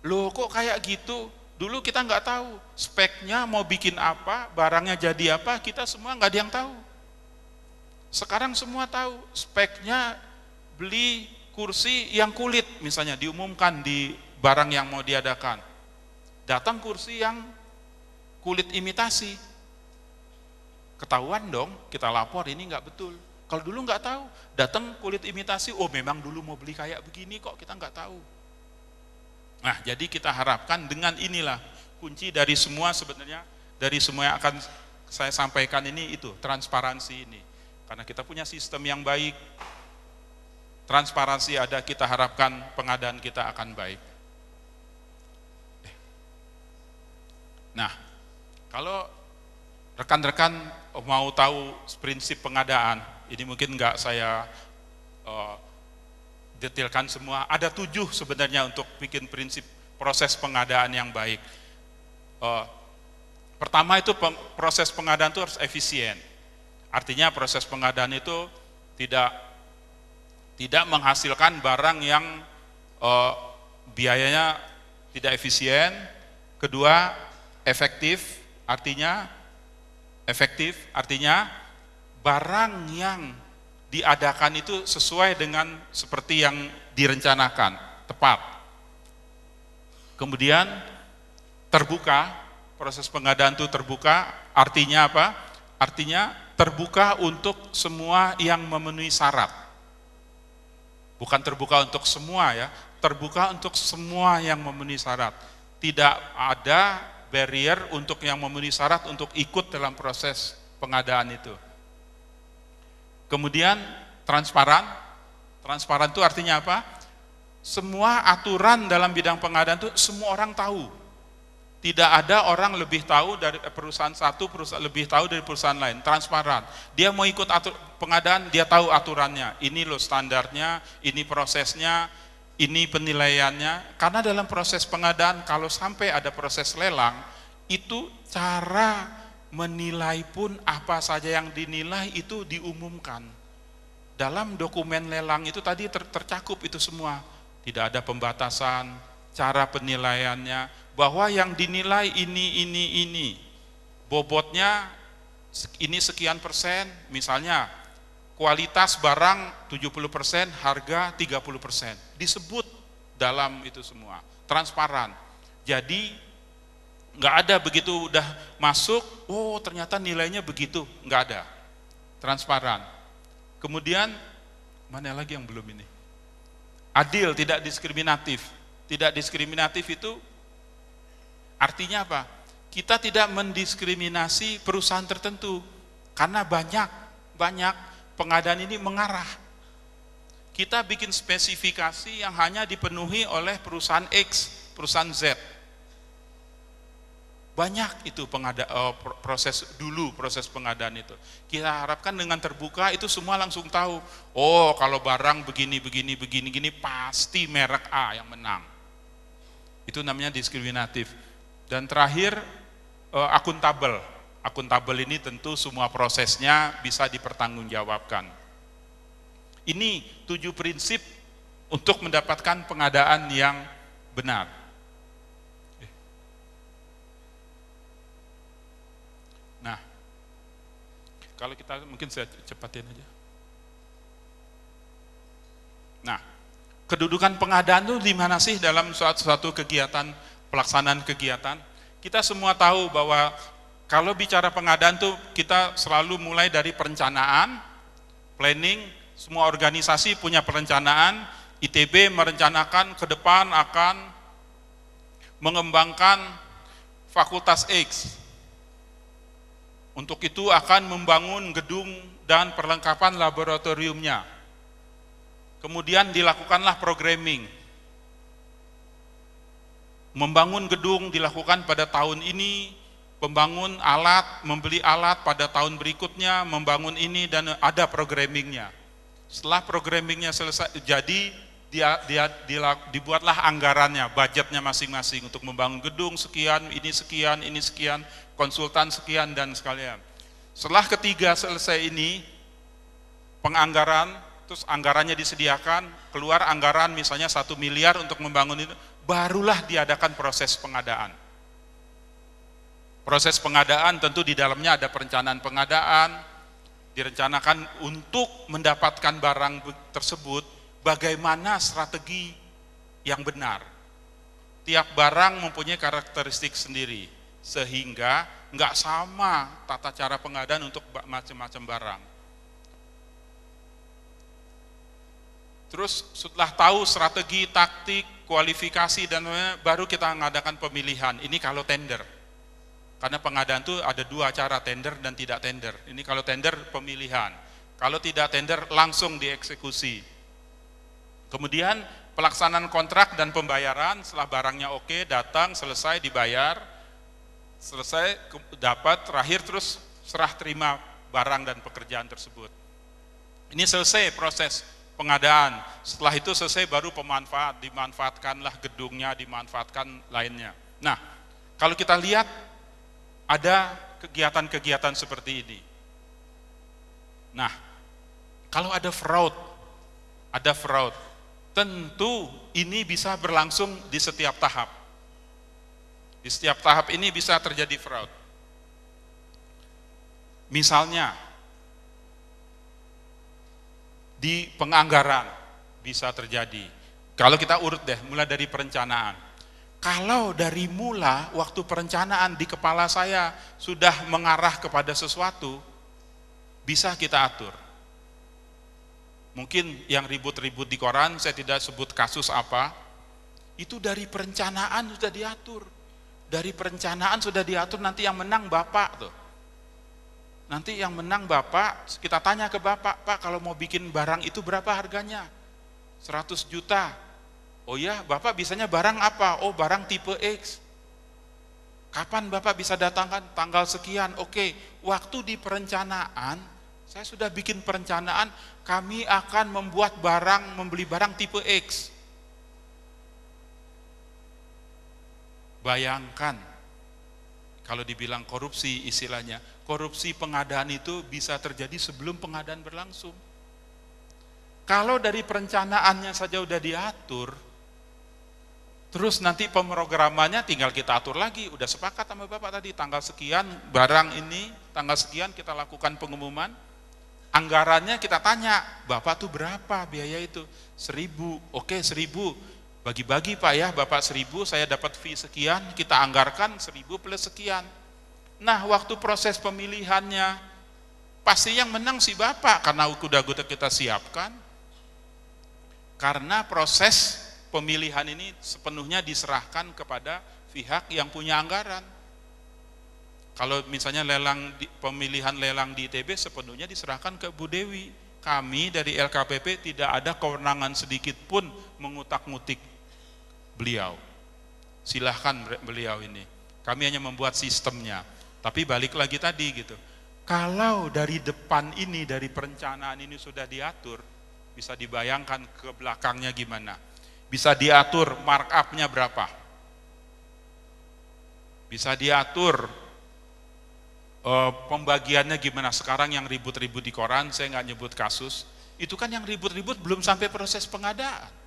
D: lo kok kayak gitu. Dulu kita nggak tahu speknya mau bikin apa, barangnya jadi apa, kita semua nggak ada yang tahu. Sekarang semua tahu speknya beli kursi yang kulit misalnya diumumkan di barang yang mau diadakan. Datang kursi yang kulit imitasi. Ketahuan dong, kita lapor ini nggak betul. Kalau dulu nggak tahu, datang kulit imitasi, oh memang dulu mau beli kayak begini kok, kita nggak tahu. Nah, jadi kita harapkan dengan inilah kunci dari semua sebenarnya, dari semua yang akan saya sampaikan ini itu, transparansi ini. Karena kita punya sistem yang baik, transparansi ada, kita harapkan pengadaan kita akan baik. Eh. Nah, kalau rekan-rekan mau tahu prinsip pengadaan, ini mungkin nggak saya uh, detailkan semua. Ada tujuh sebenarnya untuk bikin prinsip proses pengadaan yang baik. Uh, pertama itu peng, proses pengadaan itu harus efisien. Artinya proses pengadaan itu tidak tidak menghasilkan barang yang uh, biayanya tidak efisien. Kedua, efektif, artinya efektif, artinya barang yang diadakan itu sesuai dengan seperti yang direncanakan, tepat. Kemudian terbuka, proses pengadaan itu terbuka, artinya apa? Artinya terbuka untuk semua yang memenuhi syarat. Bukan terbuka untuk semua ya, terbuka untuk semua yang memenuhi syarat. Tidak ada barrier untuk yang memenuhi syarat untuk ikut dalam proses pengadaan itu. Kemudian transparan. Transparan itu artinya apa? Semua aturan dalam bidang pengadaan itu semua orang tahu. Tidak ada orang lebih tahu dari perusahaan satu, perusahaan lebih tahu dari perusahaan lain. Transparan. Dia mau ikut atur, pengadaan, dia tahu aturannya. Ini loh standarnya, ini prosesnya, ini penilaiannya. Karena dalam proses pengadaan, kalau sampai ada proses lelang, itu cara menilai pun apa saja yang dinilai itu diumumkan. Dalam dokumen lelang itu tadi ter tercakup itu semua. Tidak ada pembatasan, cara penilaiannya bahwa yang dinilai ini ini ini bobotnya ini sekian persen misalnya kualitas barang 70 persen harga 30 persen disebut dalam itu semua transparan jadi nggak ada begitu udah masuk oh ternyata nilainya begitu nggak ada transparan kemudian mana lagi yang belum ini adil tidak diskriminatif tidak diskriminatif itu artinya apa? Kita tidak mendiskriminasi perusahaan tertentu karena banyak banyak pengadaan ini mengarah. Kita bikin spesifikasi yang hanya dipenuhi oleh perusahaan X, perusahaan Z. Banyak itu pengada, oh, proses dulu proses pengadaan itu. Kita harapkan dengan terbuka itu semua langsung tahu. Oh, kalau barang begini begini begini gini pasti merek A yang menang. Itu namanya diskriminatif. Dan terakhir eh, akuntabel. Akuntabel ini tentu semua prosesnya bisa dipertanggungjawabkan. Ini tujuh prinsip untuk mendapatkan pengadaan yang benar. Eh. Nah, kalau kita mungkin saya cepatin aja. Nah, kedudukan pengadaan itu di mana sih dalam suatu, suatu kegiatan pelaksanaan kegiatan? Kita semua tahu bahwa kalau bicara pengadaan tuh kita selalu mulai dari perencanaan, planning, semua organisasi punya perencanaan, ITB merencanakan ke depan akan mengembangkan fakultas X. Untuk itu akan membangun gedung dan perlengkapan laboratoriumnya Kemudian dilakukanlah programming. Membangun gedung dilakukan pada tahun ini, pembangun alat, membeli alat pada tahun berikutnya, membangun ini dan ada programmingnya. Setelah programmingnya selesai, jadi dia, dia, dia dibuatlah anggarannya, budgetnya masing-masing untuk membangun gedung sekian, ini sekian, ini sekian, konsultan sekian dan sekalian. Setelah ketiga selesai ini, penganggaran terus anggarannya disediakan, keluar anggaran misalnya satu miliar untuk membangun itu, barulah diadakan proses pengadaan. Proses pengadaan tentu di dalamnya ada perencanaan pengadaan, direncanakan untuk mendapatkan barang tersebut, bagaimana strategi yang benar. Tiap barang mempunyai karakteristik sendiri, sehingga nggak sama tata cara pengadaan untuk macam-macam barang Terus setelah tahu strategi, taktik, kualifikasi dan lainnya, baru kita mengadakan pemilihan. Ini kalau tender. Karena pengadaan itu ada dua cara, tender dan tidak tender. Ini kalau tender pemilihan. Kalau tidak tender langsung dieksekusi. Kemudian pelaksanaan kontrak dan pembayaran setelah barangnya oke, datang, selesai dibayar, selesai dapat, terakhir terus serah terima barang dan pekerjaan tersebut. Ini selesai proses pengadaan. Setelah itu selesai baru pemanfaat, dimanfaatkanlah gedungnya, dimanfaatkan lainnya. Nah, kalau kita lihat ada kegiatan-kegiatan seperti ini. Nah, kalau ada fraud, ada fraud, tentu ini bisa berlangsung di setiap tahap. Di setiap tahap ini bisa terjadi fraud. Misalnya, di penganggaran bisa terjadi. Kalau kita urut deh, mulai dari perencanaan. Kalau dari mula waktu perencanaan di kepala saya sudah mengarah kepada sesuatu, bisa kita atur. Mungkin yang ribut-ribut di koran, saya tidak sebut kasus apa, itu dari perencanaan sudah diatur. Dari perencanaan sudah diatur, nanti yang menang Bapak tuh. Nanti yang menang Bapak, kita tanya ke Bapak, Pak kalau mau bikin barang itu berapa harganya? 100 juta. Oh ya, Bapak bisanya barang apa? Oh barang tipe X. Kapan Bapak bisa datangkan? Tanggal sekian. Oke, waktu di perencanaan, saya sudah bikin perencanaan, kami akan membuat barang, membeli barang tipe X. Bayangkan, kalau dibilang korupsi istilahnya, korupsi pengadaan itu bisa terjadi sebelum pengadaan berlangsung. Kalau dari perencanaannya saja udah diatur, terus nanti pemrogramannya tinggal kita atur lagi. Udah sepakat sama Bapak tadi, tanggal sekian barang ini, tanggal sekian kita lakukan pengumuman, anggarannya kita tanya, Bapak tuh berapa biaya itu? Seribu, oke seribu, bagi-bagi Pak ya, Bapak seribu, saya dapat fee sekian, kita anggarkan seribu plus sekian. Nah, waktu proses pemilihannya, pasti yang menang si Bapak, karena kuda-kuda kita siapkan. Karena proses pemilihan ini sepenuhnya diserahkan kepada pihak yang punya anggaran. Kalau misalnya lelang pemilihan lelang di ITB sepenuhnya diserahkan ke Bu Dewi. Kami dari LKPP tidak ada kewenangan sedikit pun mengutak-ngutik beliau. Silahkan beliau ini. Kami hanya membuat sistemnya. Tapi balik lagi tadi gitu. Kalau dari depan ini, dari perencanaan ini sudah diatur, bisa dibayangkan ke belakangnya gimana. Bisa diatur markupnya berapa. Bisa diatur uh, pembagiannya gimana. Sekarang yang ribut-ribut di koran, saya nggak nyebut kasus, itu kan yang ribut-ribut belum sampai proses pengadaan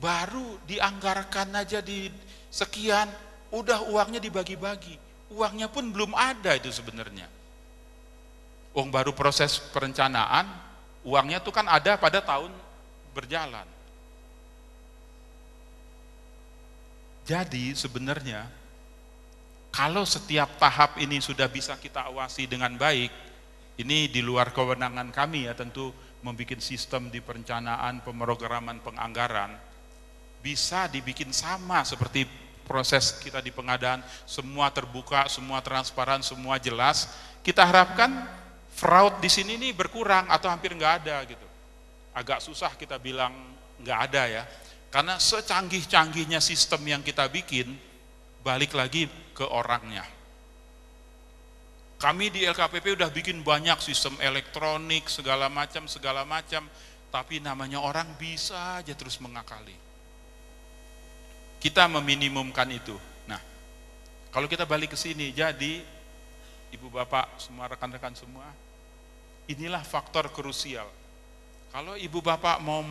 D: baru dianggarkan aja di sekian, udah uangnya dibagi-bagi. Uangnya pun belum ada itu sebenarnya. Uang baru proses perencanaan, uangnya tuh kan ada pada tahun berjalan. Jadi sebenarnya kalau setiap tahap ini sudah bisa kita awasi dengan baik, ini di luar kewenangan kami ya tentu membuat sistem di perencanaan, pemrograman, penganggaran, bisa dibikin sama seperti proses kita di pengadaan, semua terbuka, semua transparan, semua jelas. Kita harapkan fraud di sini ini berkurang atau hampir nggak ada gitu. Agak susah kita bilang nggak ada ya, karena secanggih-canggihnya sistem yang kita bikin, balik lagi ke orangnya. Kami di LKPP udah bikin banyak sistem elektronik, segala macam, segala macam, tapi namanya orang bisa aja terus mengakali kita meminimumkan itu. Nah, kalau kita balik ke sini, jadi ibu bapak semua rekan-rekan semua, inilah faktor krusial. Kalau ibu bapak mau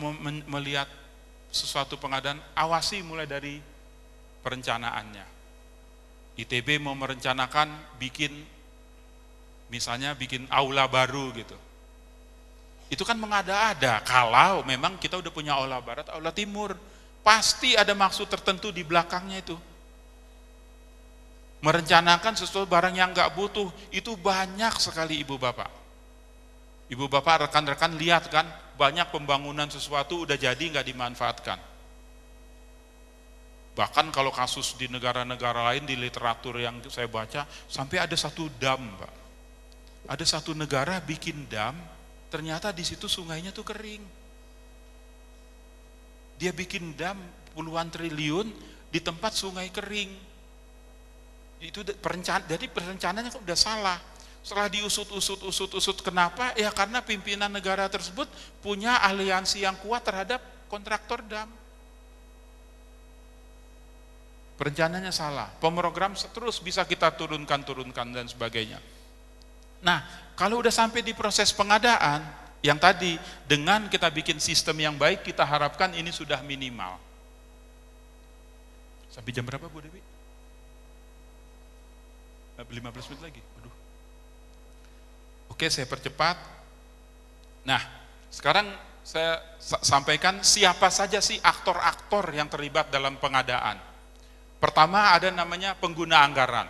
D: melihat sesuatu pengadaan, awasi mulai dari perencanaannya. ITB mau merencanakan bikin misalnya bikin aula baru gitu. Itu kan mengada-ada kalau memang kita udah punya aula barat, aula timur. Pasti ada maksud tertentu di belakangnya itu. Merencanakan sesuatu barang yang nggak butuh, itu banyak sekali ibu bapak. Ibu bapak rekan-rekan lihat kan, banyak pembangunan sesuatu udah jadi nggak dimanfaatkan. Bahkan kalau kasus di negara-negara lain di literatur yang saya baca, sampai ada satu dam, Pak. Ada satu negara bikin dam, ternyata di situ sungainya tuh kering. Dia bikin dam puluhan triliun di tempat sungai kering. Itu perencanaan, jadi perencanaannya udah salah. Setelah diusut-usut-usut-usut, kenapa? Ya karena pimpinan negara tersebut punya aliansi yang kuat terhadap kontraktor dam. Perencanaannya salah. Pemrogram terus bisa kita turunkan, turunkan, dan sebagainya. Nah, kalau udah sampai di proses pengadaan, yang tadi, dengan kita bikin sistem yang baik, kita harapkan ini sudah minimal. Sampai jam berapa Bu Dewi? 15 menit lagi. Aduh. Oke, saya percepat. Nah, sekarang saya sampaikan siapa saja sih aktor-aktor yang terlibat dalam pengadaan. Pertama ada namanya pengguna anggaran.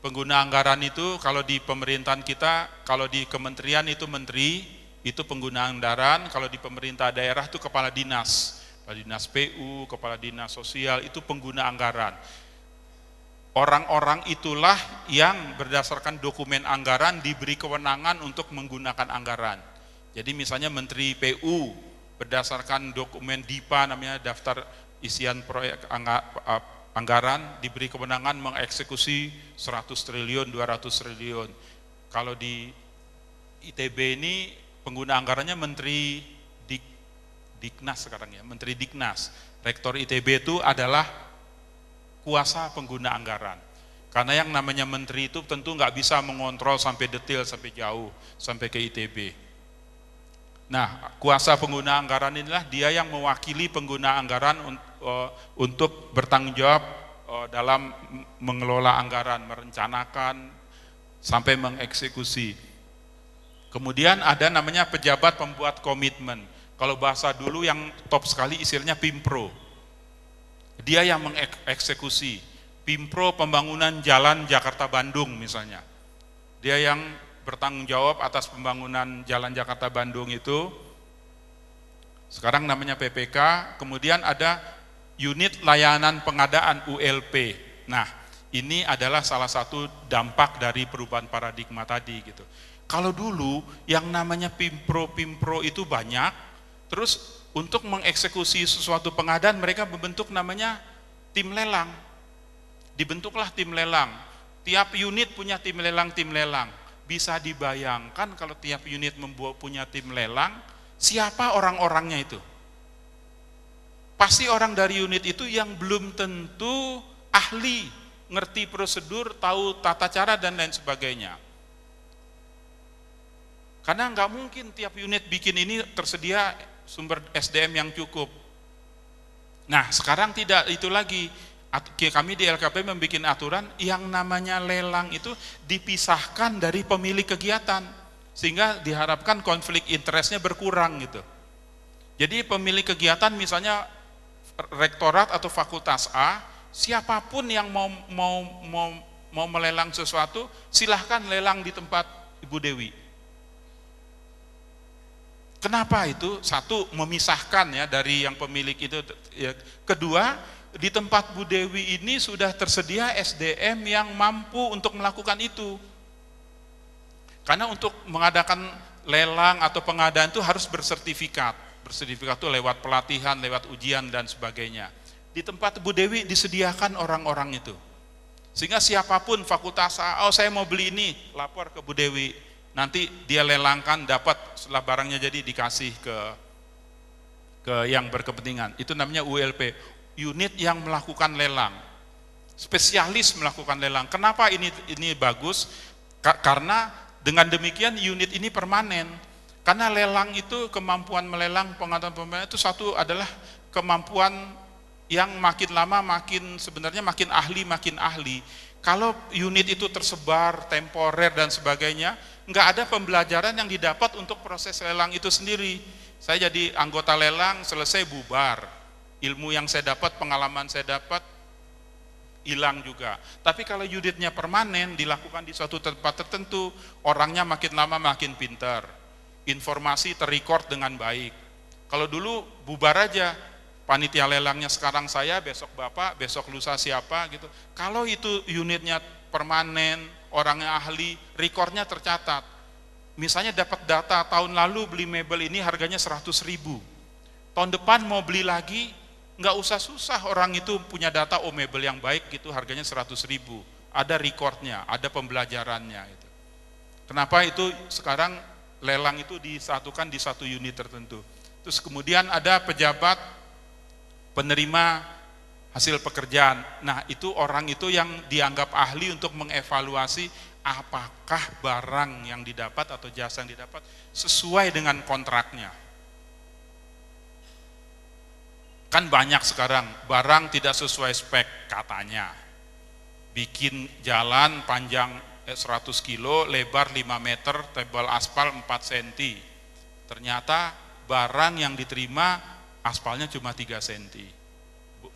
D: Pengguna anggaran itu kalau di pemerintahan kita, kalau di kementerian itu menteri, itu penggunaan anggaran, kalau di pemerintah daerah itu kepala dinas, kepala dinas PU, kepala dinas sosial, itu pengguna anggaran. Orang-orang itulah yang berdasarkan dokumen anggaran diberi kewenangan untuk menggunakan anggaran. Jadi misalnya Menteri PU berdasarkan dokumen DIPA namanya daftar isian proyek anggaran diberi kewenangan mengeksekusi 100 triliun, 200 triliun. Kalau di ITB ini pengguna anggarannya Menteri Dik, Diknas sekarang ya, Menteri Diknas. Rektor ITB itu adalah kuasa pengguna anggaran. Karena yang namanya menteri itu tentu nggak bisa mengontrol sampai detail, sampai jauh, sampai ke ITB. Nah, kuasa pengguna anggaran inilah dia yang mewakili pengguna anggaran eh, untuk bertanggung jawab eh, dalam mengelola anggaran, merencanakan, sampai mengeksekusi. Kemudian ada namanya pejabat pembuat komitmen. Kalau bahasa dulu yang top sekali istilahnya Pimpro. Dia yang mengeksekusi. Pimpro pembangunan jalan Jakarta-Bandung misalnya. Dia yang bertanggung jawab atas pembangunan jalan Jakarta-Bandung itu. Sekarang namanya PPK. Kemudian ada unit layanan pengadaan ULP. Nah, ini adalah salah satu dampak dari perubahan paradigma tadi gitu. Kalau dulu yang namanya pimpro-pimpro itu banyak, terus untuk mengeksekusi sesuatu pengadaan mereka membentuk namanya tim lelang. Dibentuklah tim lelang. Tiap unit punya tim lelang, tim lelang. Bisa dibayangkan kalau tiap unit membuat punya tim lelang, siapa orang-orangnya itu? Pasti orang dari unit itu yang belum tentu ahli, ngerti prosedur, tahu tata cara dan lain sebagainya karena nggak mungkin tiap unit bikin ini tersedia sumber SDM yang cukup. Nah, sekarang tidak itu lagi. Kami di LKP membuat aturan yang namanya lelang itu dipisahkan dari pemilik kegiatan. Sehingga diharapkan konflik interestnya berkurang gitu. Jadi pemilik kegiatan misalnya rektorat atau fakultas A, siapapun yang mau mau mau mau melelang sesuatu, silahkan lelang di tempat Ibu Dewi Kenapa itu? Satu, memisahkan ya dari yang pemilik itu. Ya. Kedua, di tempat Bu Dewi ini sudah tersedia SDM yang mampu untuk melakukan itu. Karena untuk mengadakan lelang atau pengadaan itu harus bersertifikat. Bersertifikat itu lewat pelatihan, lewat ujian dan sebagainya. Di tempat Bu Dewi disediakan orang-orang itu. Sehingga siapapun fakultas, oh saya mau beli ini, lapor ke Bu Dewi nanti dia lelangkan dapat setelah barangnya jadi dikasih ke ke yang berkepentingan. Itu namanya ULP, unit yang melakukan lelang. Spesialis melakukan lelang. Kenapa ini ini bagus? karena dengan demikian unit ini permanen. Karena lelang itu kemampuan melelang pengaturan pemain itu satu adalah kemampuan yang makin lama makin sebenarnya makin ahli makin ahli kalau unit itu tersebar, temporer dan sebagainya, nggak ada pembelajaran yang didapat untuk proses lelang itu sendiri. Saya jadi anggota lelang, selesai bubar. Ilmu yang saya dapat, pengalaman saya dapat, hilang juga. Tapi kalau unitnya permanen, dilakukan di suatu tempat tertentu, orangnya makin lama makin pintar. Informasi terrecord dengan baik. Kalau dulu bubar aja, panitia lelangnya sekarang saya, besok Bapak, besok lusa siapa gitu. Kalau itu unitnya permanen, orangnya ahli, rekornya tercatat. Misalnya dapat data tahun lalu beli mebel ini harganya 100 ribu. Tahun depan mau beli lagi, nggak usah susah orang itu punya data oh mebel yang baik gitu harganya 100 ribu. Ada rekornya, ada pembelajarannya. Gitu. Kenapa itu sekarang lelang itu disatukan di satu unit tertentu. Terus kemudian ada pejabat penerima hasil pekerjaan. Nah, itu orang itu yang dianggap ahli untuk mengevaluasi apakah barang yang didapat atau jasa yang didapat sesuai dengan kontraknya. Kan banyak sekarang barang tidak sesuai spek katanya. Bikin jalan panjang 100 eh, kilo, lebar 5 meter, tebal aspal 4 cm. Ternyata barang yang diterima aspalnya cuma 3 cm.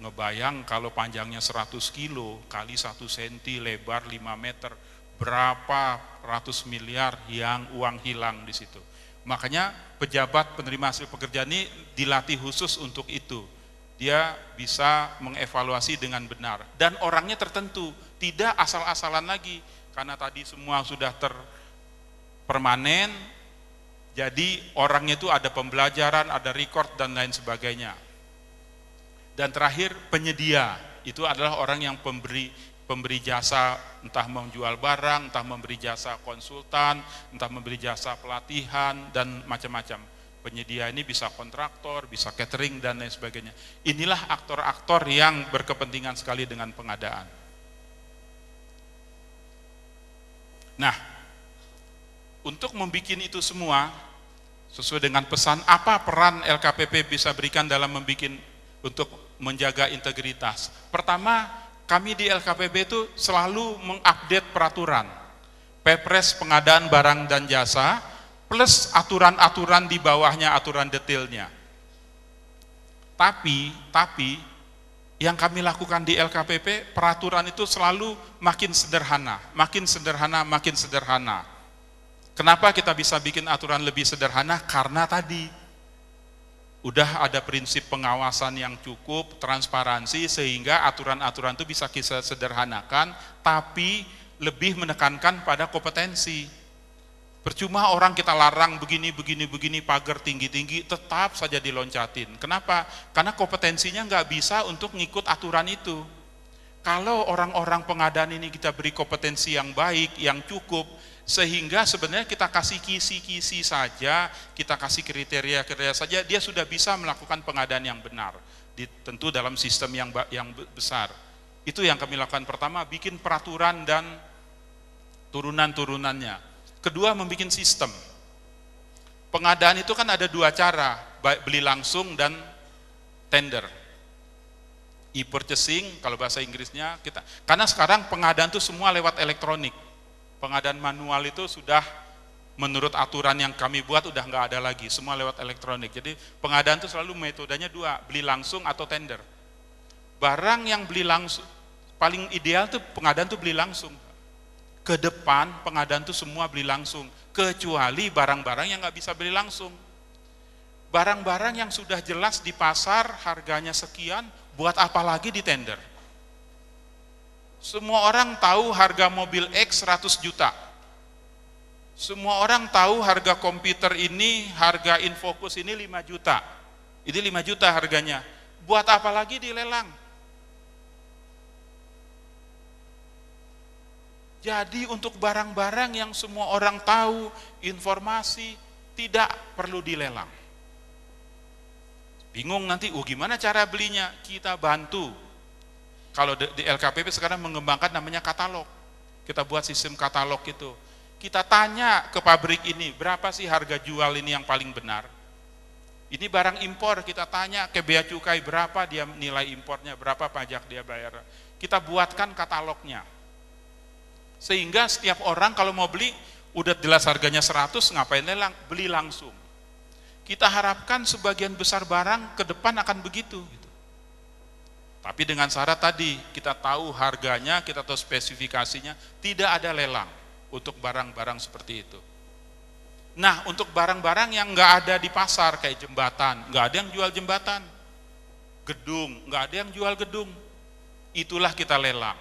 D: Ngebayang kalau panjangnya 100 kilo kali 1 cm, lebar 5 meter, berapa ratus miliar yang uang hilang di situ. Makanya pejabat penerima hasil pekerjaan ini dilatih khusus untuk itu. Dia bisa mengevaluasi dengan benar. Dan orangnya tertentu, tidak asal-asalan lagi. Karena tadi semua sudah terpermanen, jadi orangnya itu ada pembelajaran, ada record dan lain sebagainya. Dan terakhir penyedia itu adalah orang yang pemberi pemberi jasa entah menjual barang, entah memberi jasa konsultan, entah memberi jasa pelatihan dan macam-macam. Penyedia ini bisa kontraktor, bisa catering dan lain sebagainya. Inilah aktor-aktor yang berkepentingan sekali dengan pengadaan. Nah, untuk membuat itu semua, sesuai dengan pesan apa peran LKPP bisa berikan dalam membuat untuk menjaga integritas. Pertama, kami di LKPP itu selalu mengupdate peraturan. Pepres pengadaan barang dan jasa plus aturan-aturan di bawahnya, aturan detailnya. Tapi, tapi yang kami lakukan di LKPP, peraturan itu selalu makin sederhana, makin sederhana, makin sederhana. Kenapa kita bisa bikin aturan lebih sederhana? Karena tadi udah ada prinsip pengawasan yang cukup, transparansi sehingga aturan-aturan itu bisa kita sederhanakan tapi lebih menekankan pada kompetensi. Percuma orang kita larang begini, begini, begini, pagar tinggi-tinggi, tetap saja diloncatin. Kenapa? Karena kompetensinya nggak bisa untuk ngikut aturan itu. Kalau orang-orang pengadaan ini kita beri kompetensi yang baik, yang cukup, sehingga sebenarnya kita kasih kisi-kisi saja, kita kasih kriteria-kriteria saja, dia sudah bisa melakukan pengadaan yang benar, di, tentu dalam sistem yang yang besar. Itu yang kami lakukan pertama, bikin peraturan dan turunan-turunannya. Kedua, membuat sistem. Pengadaan itu kan ada dua cara, baik beli langsung dan tender. E-purchasing, kalau bahasa Inggrisnya kita. Karena sekarang pengadaan itu semua lewat elektronik pengadaan manual itu sudah menurut aturan yang kami buat udah nggak ada lagi, semua lewat elektronik. Jadi pengadaan itu selalu metodenya dua, beli langsung atau tender. Barang yang beli langsung, paling ideal tuh pengadaan tuh beli langsung. Ke depan pengadaan tuh semua beli langsung, kecuali barang-barang yang nggak bisa beli langsung. Barang-barang yang sudah jelas di pasar harganya sekian, buat apa lagi di tender? Semua orang tahu harga mobil X 100 juta. Semua orang tahu harga komputer ini, harga Infocus ini 5 juta. Ini 5 juta harganya. Buat apa lagi dilelang? Jadi untuk barang-barang yang semua orang tahu, informasi tidak perlu dilelang. Bingung nanti, oh gimana cara belinya? Kita bantu kalau di LKPP sekarang mengembangkan namanya katalog. Kita buat sistem katalog itu. Kita tanya ke pabrik ini, berapa sih harga jual ini yang paling benar? Ini barang impor, kita tanya ke bea cukai berapa dia nilai impornya, berapa pajak dia bayar. Kita buatkan katalognya. Sehingga setiap orang kalau mau beli, udah jelas harganya 100, ngapain lelang? Beli langsung. Kita harapkan sebagian besar barang ke depan akan begitu. Gitu tapi dengan syarat tadi, kita tahu harganya, kita tahu spesifikasinya, tidak ada lelang untuk barang-barang seperti itu. Nah, untuk barang-barang yang nggak ada di pasar, kayak jembatan, nggak ada yang jual jembatan. Gedung, nggak ada yang jual gedung. Itulah kita lelang.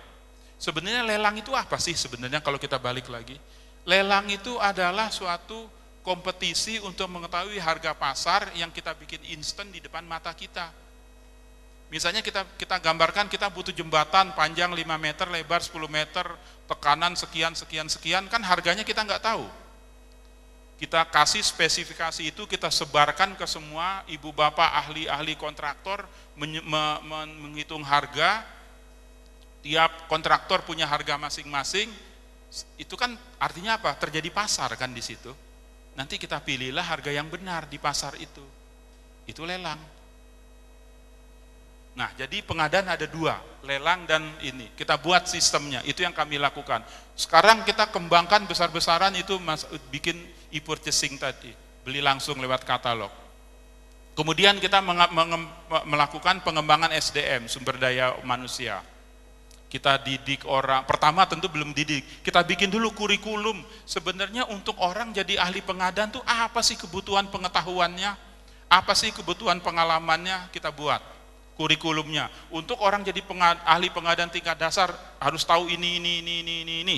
D: Sebenarnya lelang itu apa sih sebenarnya kalau kita balik lagi? Lelang itu adalah suatu kompetisi untuk mengetahui harga pasar yang kita bikin instan di depan mata kita Misalnya kita kita gambarkan kita butuh jembatan panjang 5 meter, lebar 10 meter, tekanan sekian sekian sekian kan harganya kita nggak tahu. Kita kasih spesifikasi itu kita sebarkan ke semua ibu bapak ahli-ahli kontraktor men, me, me menghitung harga tiap kontraktor punya harga masing-masing itu kan artinya apa? Terjadi pasar kan di situ. Nanti kita pilihlah harga yang benar di pasar itu. Itu lelang. Nah, jadi pengadaan ada dua, lelang dan ini. Kita buat sistemnya, itu yang kami lakukan. Sekarang kita kembangkan besar-besaran itu mas, bikin e-purchasing tadi, beli langsung lewat katalog. Kemudian kita melakukan pengembangan SDM, sumber daya manusia. Kita didik orang, pertama tentu belum didik, kita bikin dulu kurikulum. Sebenarnya untuk orang jadi ahli pengadaan tuh apa sih kebutuhan pengetahuannya? Apa sih kebutuhan pengalamannya kita buat? kurikulumnya. Untuk orang jadi pengad, ahli pengadaan tingkat dasar harus tahu ini, ini, ini, ini, ini, ini.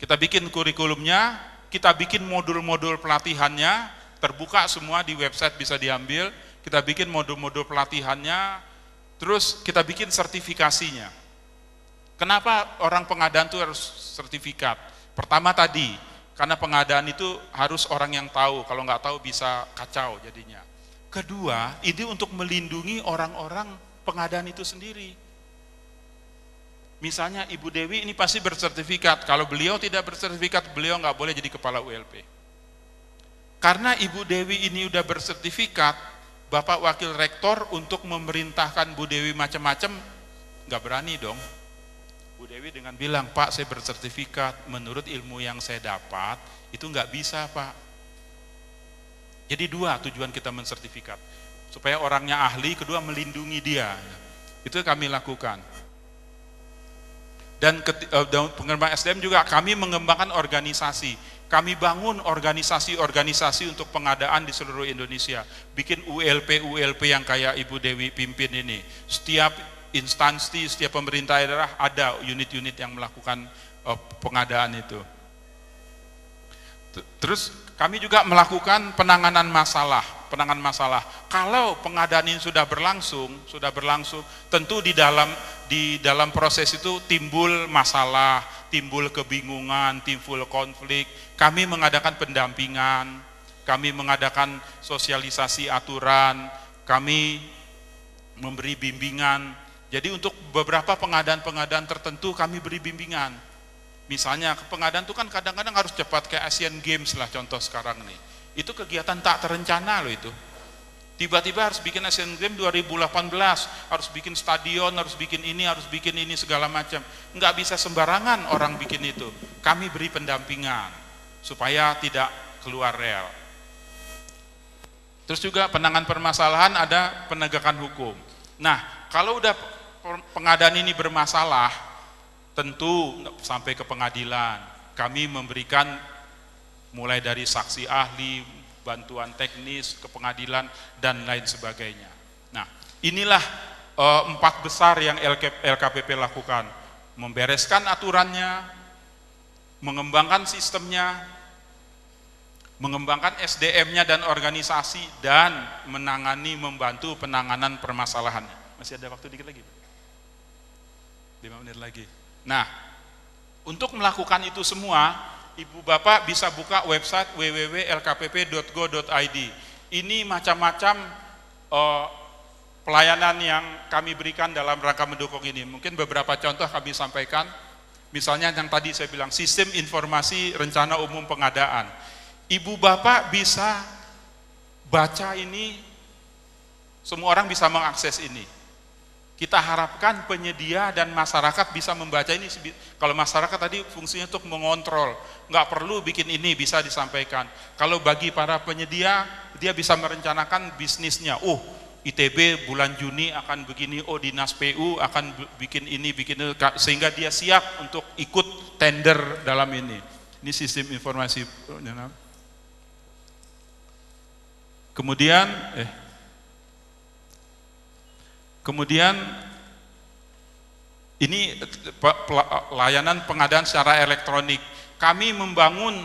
D: Kita bikin kurikulumnya, kita bikin modul-modul pelatihannya, terbuka semua di website bisa diambil, kita bikin modul-modul pelatihannya, terus kita bikin sertifikasinya. Kenapa orang pengadaan itu harus sertifikat? Pertama tadi, karena pengadaan itu harus orang yang tahu, kalau nggak tahu bisa kacau jadinya Kedua, ini untuk melindungi orang-orang pengadaan itu sendiri. Misalnya Ibu Dewi ini pasti bersertifikat. Kalau beliau tidak bersertifikat, beliau nggak boleh jadi kepala ULP. Karena Ibu Dewi ini udah bersertifikat, Bapak Wakil Rektor untuk memerintahkan Bu Dewi macam-macam, nggak berani dong. Bu Dewi dengan bilang, Pak saya bersertifikat, menurut ilmu yang saya dapat, itu nggak bisa Pak jadi dua tujuan kita mensertifikat. Supaya orangnya ahli, kedua melindungi dia. Itu yang kami lakukan. Dan eh, pengembangan SDM juga kami mengembangkan organisasi. Kami bangun organisasi-organisasi untuk pengadaan di seluruh Indonesia. Bikin ULP-ULP yang kayak Ibu Dewi pimpin ini. Setiap instansi, setiap pemerintah daerah ada unit-unit yang melakukan eh, pengadaan itu. Terus kami juga melakukan penanganan masalah, penanganan masalah. Kalau pengadaan ini sudah berlangsung, sudah berlangsung, tentu di dalam di dalam proses itu timbul masalah, timbul kebingungan, timbul konflik. Kami mengadakan pendampingan, kami mengadakan sosialisasi aturan, kami memberi bimbingan. Jadi untuk beberapa pengadaan-pengadaan tertentu kami beri bimbingan Misalnya pengadaan itu kan kadang-kadang harus cepat kayak Asian Games lah contoh sekarang nih. Itu kegiatan tak terencana loh itu. Tiba-tiba harus bikin Asian Games 2018, harus bikin stadion, harus bikin ini, harus bikin ini segala macam. Nggak bisa sembarangan orang bikin itu. Kami beri pendampingan supaya tidak keluar rel. Terus juga penanganan permasalahan ada penegakan hukum. Nah, kalau udah pengadaan ini bermasalah, Tentu sampai ke pengadilan, kami memberikan mulai dari saksi ahli, bantuan teknis ke pengadilan dan lain sebagainya. Nah, inilah e, empat besar yang LK, LKPP lakukan: membereskan aturannya, mengembangkan sistemnya, mengembangkan SDM-nya dan organisasi dan menangani membantu penanganan permasalahannya. Masih ada waktu dikit lagi, lima 5 menit lagi. Nah, untuk melakukan itu semua, Ibu Bapak bisa buka website www.lkpp.go.id. Ini macam-macam uh, pelayanan yang kami berikan dalam rangka mendukung ini. Mungkin beberapa contoh kami sampaikan. Misalnya yang tadi saya bilang, sistem informasi rencana umum pengadaan. Ibu Bapak bisa baca ini, semua orang bisa mengakses ini kita harapkan penyedia dan masyarakat bisa membaca ini. Kalau masyarakat tadi fungsinya untuk mengontrol, nggak perlu bikin ini bisa disampaikan. Kalau bagi para penyedia, dia bisa merencanakan bisnisnya. Oh, uh, ITB bulan Juni akan begini, oh dinas PU akan bikin ini, bikin itu, sehingga dia siap untuk ikut tender dalam ini. Ini sistem informasi. Eh, ya, nah. Kemudian, eh, Kemudian ini layanan pengadaan secara elektronik. Kami membangun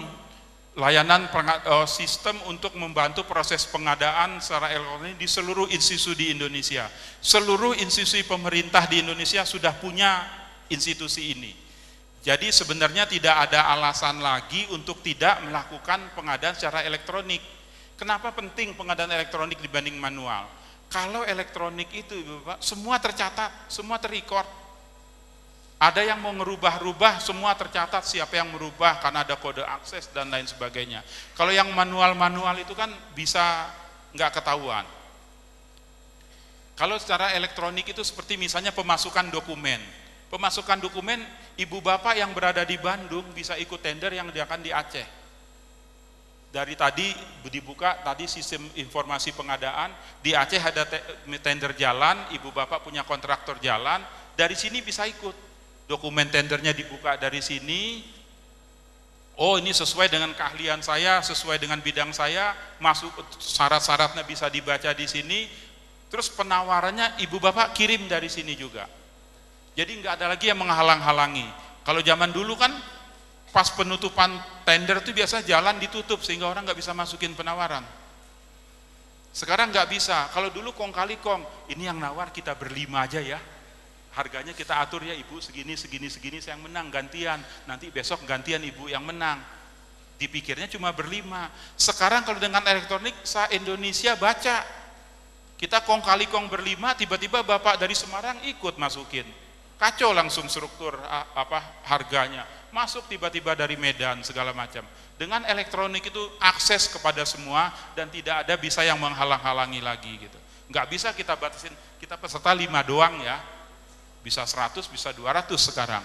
D: layanan eh, sistem untuk membantu proses pengadaan secara elektronik di seluruh institusi di Indonesia. Seluruh institusi pemerintah di Indonesia sudah punya institusi ini. Jadi sebenarnya tidak ada alasan lagi untuk tidak melakukan pengadaan secara elektronik. Kenapa penting pengadaan elektronik dibanding manual? Kalau elektronik itu Bapak, semua tercatat, semua terrecord. Ada yang mau merubah rubah semua tercatat siapa yang merubah karena ada kode akses dan lain sebagainya. Kalau yang manual-manual itu kan bisa nggak ketahuan. Kalau secara elektronik itu seperti misalnya pemasukan dokumen. Pemasukan dokumen, ibu bapak yang berada di Bandung bisa ikut tender yang akan di Aceh dari tadi dibuka tadi sistem informasi pengadaan di Aceh ada tender jalan, ibu bapak punya kontraktor jalan, dari sini bisa ikut. Dokumen tendernya dibuka dari sini. Oh, ini sesuai dengan keahlian saya, sesuai dengan bidang saya, masuk syarat-syaratnya bisa dibaca di sini. Terus penawarannya ibu bapak kirim dari sini juga. Jadi nggak ada lagi yang menghalang-halangi. Kalau zaman dulu kan pas penutupan tender itu biasa jalan ditutup sehingga orang nggak bisa masukin penawaran. Sekarang nggak bisa. Kalau dulu kong kali kong, ini yang nawar kita berlima aja ya. Harganya kita atur ya ibu segini segini segini saya yang menang gantian. Nanti besok gantian ibu yang menang. Dipikirnya cuma berlima. Sekarang kalau dengan elektronik, sa Indonesia baca. Kita kong kali kong berlima, tiba-tiba bapak dari Semarang ikut masukin. Kacau langsung struktur apa harganya masuk tiba-tiba dari Medan segala macam. Dengan elektronik itu akses kepada semua dan tidak ada bisa yang menghalang-halangi lagi gitu. Enggak bisa kita batasin, kita peserta lima doang ya. Bisa 100, bisa 200 sekarang.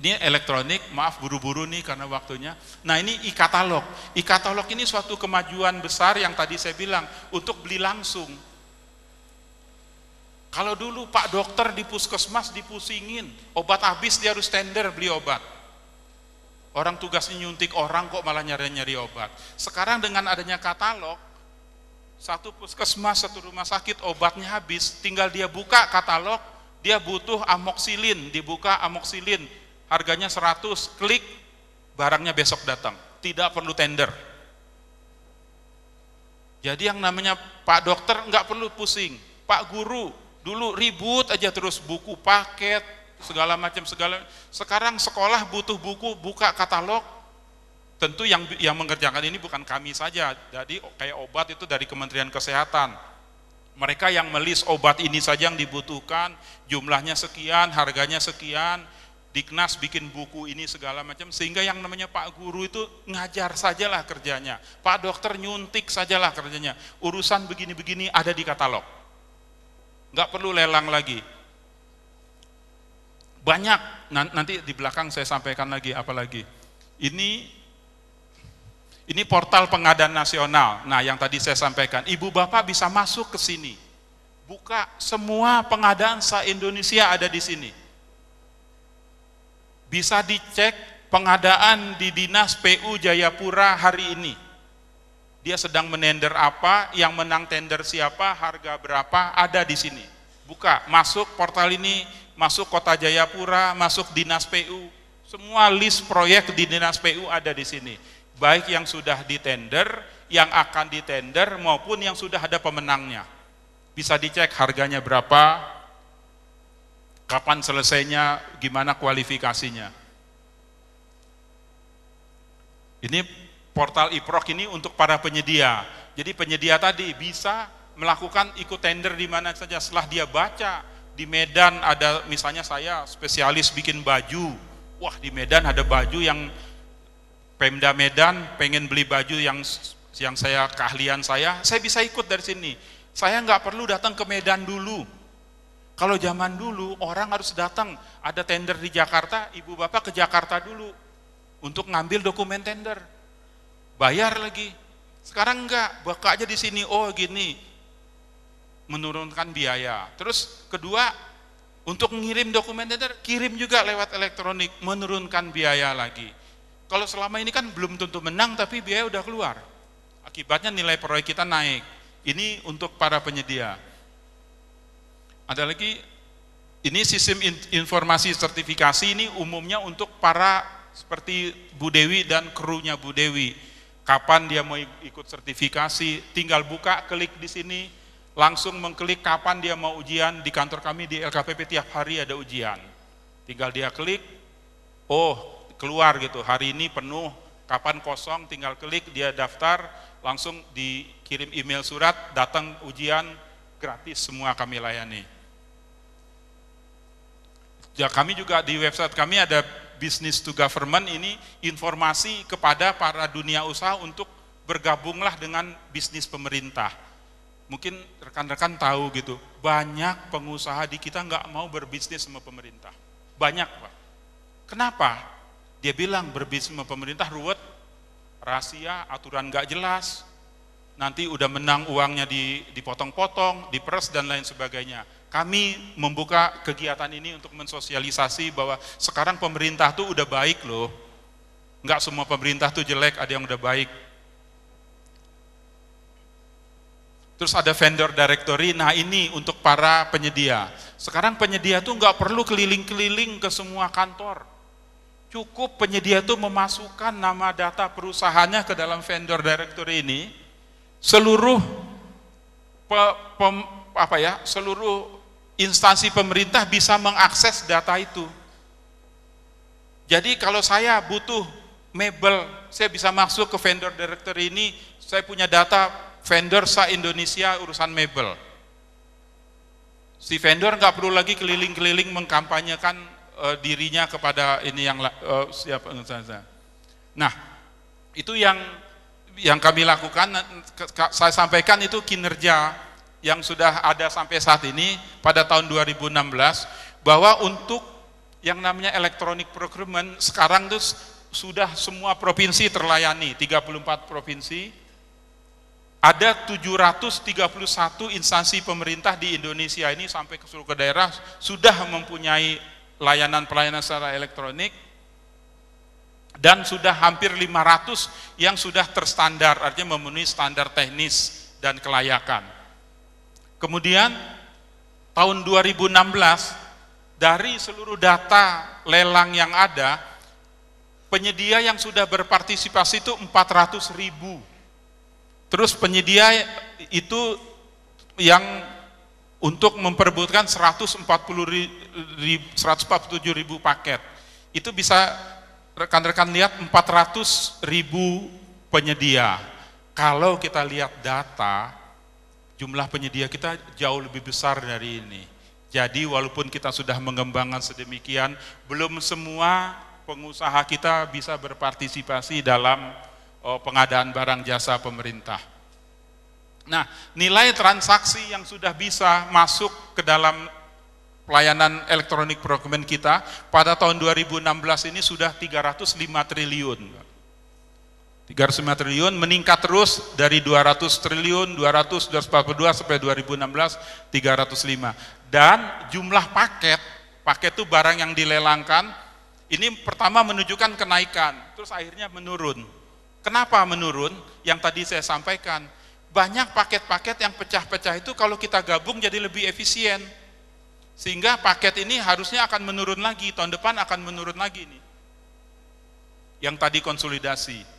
D: Ini elektronik, maaf buru-buru nih karena waktunya. Nah ini e-katalog. E-katalog ini suatu kemajuan besar yang tadi saya bilang untuk beli langsung kalau dulu Pak dokter di puskesmas dipusingin, obat habis dia harus tender beli obat. Orang tugas nyuntik orang kok malah nyari-nyari obat. Sekarang dengan adanya katalog, satu puskesmas, satu rumah sakit obatnya habis, tinggal dia buka katalog, dia butuh amoksilin, dibuka amoksilin, harganya 100, klik, barangnya besok datang. Tidak perlu tender. Jadi yang namanya Pak dokter nggak perlu pusing, Pak guru Dulu ribut aja terus buku paket, segala macam segala. Sekarang sekolah butuh buku, buka katalog. Tentu yang yang mengerjakan ini bukan kami saja. Jadi kayak obat itu dari Kementerian Kesehatan. Mereka yang melis obat ini saja yang dibutuhkan, jumlahnya sekian, harganya sekian, Diknas bikin buku ini segala macam sehingga yang namanya Pak Guru itu ngajar sajalah kerjanya. Pak dokter nyuntik sajalah kerjanya. Urusan begini-begini ada di katalog nggak perlu lelang lagi. Banyak, nanti di belakang saya sampaikan lagi, apalagi. Ini ini portal pengadaan nasional. Nah, yang tadi saya sampaikan, ibu bapak bisa masuk ke sini. Buka semua pengadaan se-Indonesia ada di sini. Bisa dicek pengadaan di Dinas PU Jayapura hari ini dia sedang menender apa, yang menang tender siapa, harga berapa, ada di sini. Buka, masuk portal ini, masuk Kota Jayapura, masuk Dinas PU, semua list proyek di Dinas PU ada di sini. Baik yang sudah ditender, yang akan ditender, maupun yang sudah ada pemenangnya. Bisa dicek harganya berapa, kapan selesainya, gimana kualifikasinya. Ini portal IPROK ini untuk para penyedia. Jadi penyedia tadi bisa melakukan ikut tender di mana saja setelah dia baca di Medan ada misalnya saya spesialis bikin baju. Wah, di Medan ada baju yang Pemda Medan pengen beli baju yang yang saya keahlian saya, saya bisa ikut dari sini. Saya nggak perlu datang ke Medan dulu. Kalau zaman dulu orang harus datang, ada tender di Jakarta, ibu bapak ke Jakarta dulu untuk ngambil dokumen tender bayar lagi. Sekarang enggak, buka aja di sini, oh gini. Menurunkan biaya. Terus kedua, untuk ngirim dokumen tender, kirim juga lewat elektronik, menurunkan biaya lagi. Kalau selama ini kan belum tentu menang, tapi biaya udah keluar. Akibatnya nilai proyek kita naik. Ini untuk para penyedia. Ada lagi, ini sistem informasi sertifikasi ini umumnya untuk para seperti Bu Dewi dan krunya Bu Dewi kapan dia mau ikut sertifikasi, tinggal buka, klik di sini, langsung mengklik kapan dia mau ujian. Di kantor kami di LKPP tiap hari ada ujian. Tinggal dia klik, oh keluar gitu, hari ini penuh, kapan kosong, tinggal klik, dia daftar, langsung dikirim email surat, datang ujian, gratis semua kami layani. Ya, kami juga di website kami ada bisnis to government ini informasi kepada para dunia usaha untuk bergabunglah dengan bisnis pemerintah. Mungkin rekan-rekan tahu gitu, banyak pengusaha di kita nggak mau berbisnis sama pemerintah. Banyak Pak. Kenapa? Dia bilang berbisnis sama pemerintah ruwet, rahasia, aturan nggak jelas, nanti udah menang uangnya dipotong-potong, diperes dan lain sebagainya kami membuka kegiatan ini untuk mensosialisasi bahwa sekarang pemerintah tuh udah baik loh. nggak semua pemerintah tuh jelek, ada yang udah baik. Terus ada vendor directory, nah ini untuk para penyedia. Sekarang penyedia tuh nggak perlu keliling-keliling ke semua kantor. Cukup penyedia tuh memasukkan nama data perusahaannya ke dalam vendor directory ini. Seluruh pe, pem, apa ya, seluruh instansi pemerintah bisa mengakses data itu. Jadi kalau saya butuh mebel, saya bisa masuk ke vendor director ini, saya punya data vendor sa indonesia urusan mebel. Si vendor nggak perlu lagi keliling-keliling mengkampanyekan uh, dirinya kepada ini yang uh, siapa Nah, itu yang yang kami lakukan eh, saya sampaikan itu kinerja yang sudah ada sampai saat ini pada tahun 2016 bahwa untuk yang namanya elektronik procurement sekarang tuh sudah semua provinsi terlayani 34 provinsi ada 731 instansi pemerintah di Indonesia ini sampai ke seluruh daerah sudah mempunyai layanan-pelayanan secara elektronik dan sudah hampir 500 yang sudah terstandar artinya memenuhi standar teknis dan kelayakan Kemudian tahun 2016 dari seluruh data lelang yang ada penyedia yang sudah berpartisipasi itu 400 ribu terus penyedia itu yang untuk memperbutkan 140 ribu, 147 ribu paket itu bisa rekan-rekan lihat 400 ribu penyedia kalau kita lihat data jumlah penyedia kita jauh lebih besar dari ini. Jadi walaupun kita sudah mengembangkan sedemikian, belum semua pengusaha kita bisa berpartisipasi dalam oh, pengadaan barang jasa pemerintah. Nah, nilai transaksi yang sudah bisa masuk ke dalam pelayanan elektronik procurement kita pada tahun 2016 ini sudah 305 triliun. 305 triliun meningkat terus dari 200 triliun 200 242 sampai 2016 305 dan jumlah paket paket itu barang yang dilelangkan ini pertama menunjukkan kenaikan terus akhirnya menurun kenapa menurun yang tadi saya sampaikan banyak paket-paket yang pecah-pecah itu kalau kita gabung jadi lebih efisien sehingga paket ini harusnya akan menurun lagi tahun depan akan menurun lagi nih yang tadi konsolidasi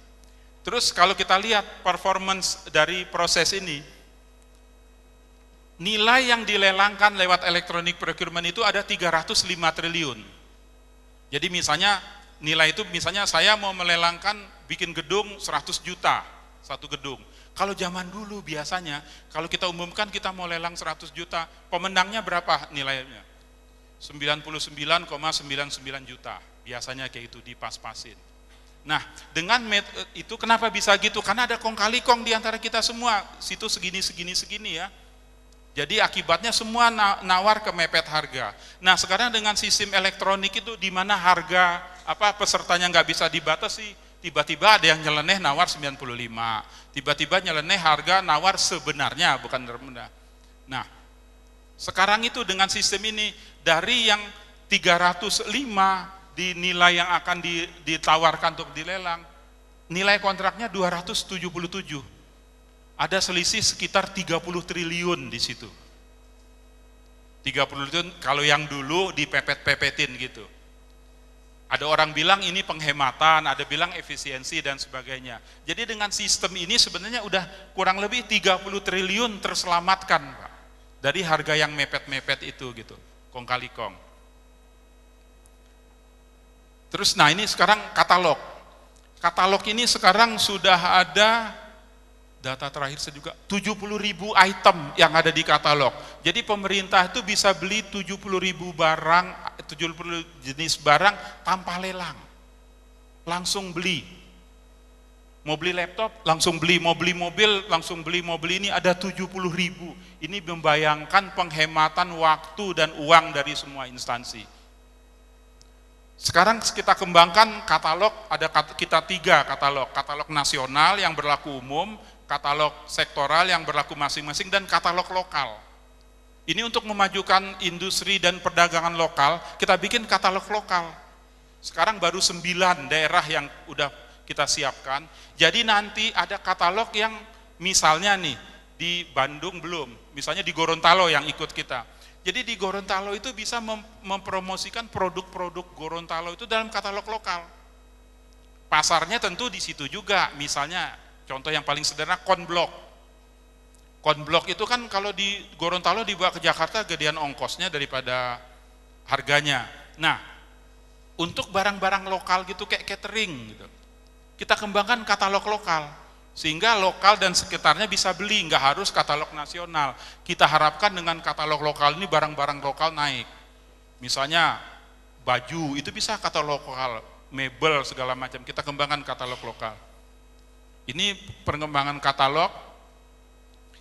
D: Terus kalau kita lihat performance dari proses ini, nilai yang dilelangkan lewat electronic procurement itu ada 305 triliun. Jadi misalnya nilai itu misalnya saya mau melelangkan bikin gedung 100 juta satu gedung. Kalau zaman dulu biasanya kalau kita umumkan kita mau lelang 100 juta, pemenangnya berapa nilainya? 99,99 ,99 juta. Biasanya kayak itu di pas pasin Nah, dengan itu kenapa bisa gitu? Karena ada kong kali kong di antara kita semua. Situ segini, segini, segini ya. Jadi akibatnya semua nawar ke mepet harga. Nah sekarang dengan sistem elektronik itu di mana harga apa pesertanya nggak bisa dibatasi, tiba-tiba ada yang nyeleneh nawar 95, tiba-tiba nyeleneh harga nawar sebenarnya bukan rendah. Nah sekarang itu dengan sistem ini dari yang 305 di nilai yang akan ditawarkan untuk dilelang, nilai kontraknya 277. Ada selisih sekitar 30 triliun di situ. 30 triliun kalau yang dulu dipepet-pepetin gitu. Ada orang bilang ini penghematan, ada bilang efisiensi dan sebagainya. Jadi dengan sistem ini sebenarnya udah kurang lebih 30 triliun terselamatkan Pak, dari harga yang mepet-mepet itu gitu, kong kali kong. Terus nah ini sekarang katalog. Katalog ini sekarang sudah ada data terakhir saya juga 70 ribu item yang ada di katalog. Jadi pemerintah itu bisa beli 70 ribu barang, 70 jenis barang tanpa lelang. Langsung beli. Mau beli laptop, langsung beli. Mau beli mobil, langsung beli. Mau beli ini ada 70 ribu. Ini membayangkan penghematan waktu dan uang dari semua instansi. Sekarang kita kembangkan katalog, ada kita tiga katalog. Katalog nasional yang berlaku umum, katalog sektoral yang berlaku masing-masing, dan katalog lokal. Ini untuk memajukan industri dan perdagangan lokal, kita bikin katalog lokal. Sekarang baru sembilan daerah yang udah kita siapkan. Jadi nanti ada katalog yang misalnya nih, di Bandung belum, misalnya di Gorontalo yang ikut kita jadi di Gorontalo itu bisa mem mempromosikan produk-produk Gorontalo itu dalam katalog lokal. Pasarnya tentu di situ juga. Misalnya contoh yang paling sederhana konblok. Konblok itu kan kalau di Gorontalo dibawa ke Jakarta gedean ongkosnya daripada harganya. Nah, untuk barang-barang lokal gitu kayak catering gitu. Kita kembangkan katalog lokal sehingga lokal dan sekitarnya bisa beli, nggak harus katalog nasional. Kita harapkan dengan katalog lokal ini barang-barang lokal naik. Misalnya baju itu bisa katalog lokal, mebel segala macam. Kita kembangkan katalog lokal. Ini perkembangan katalog.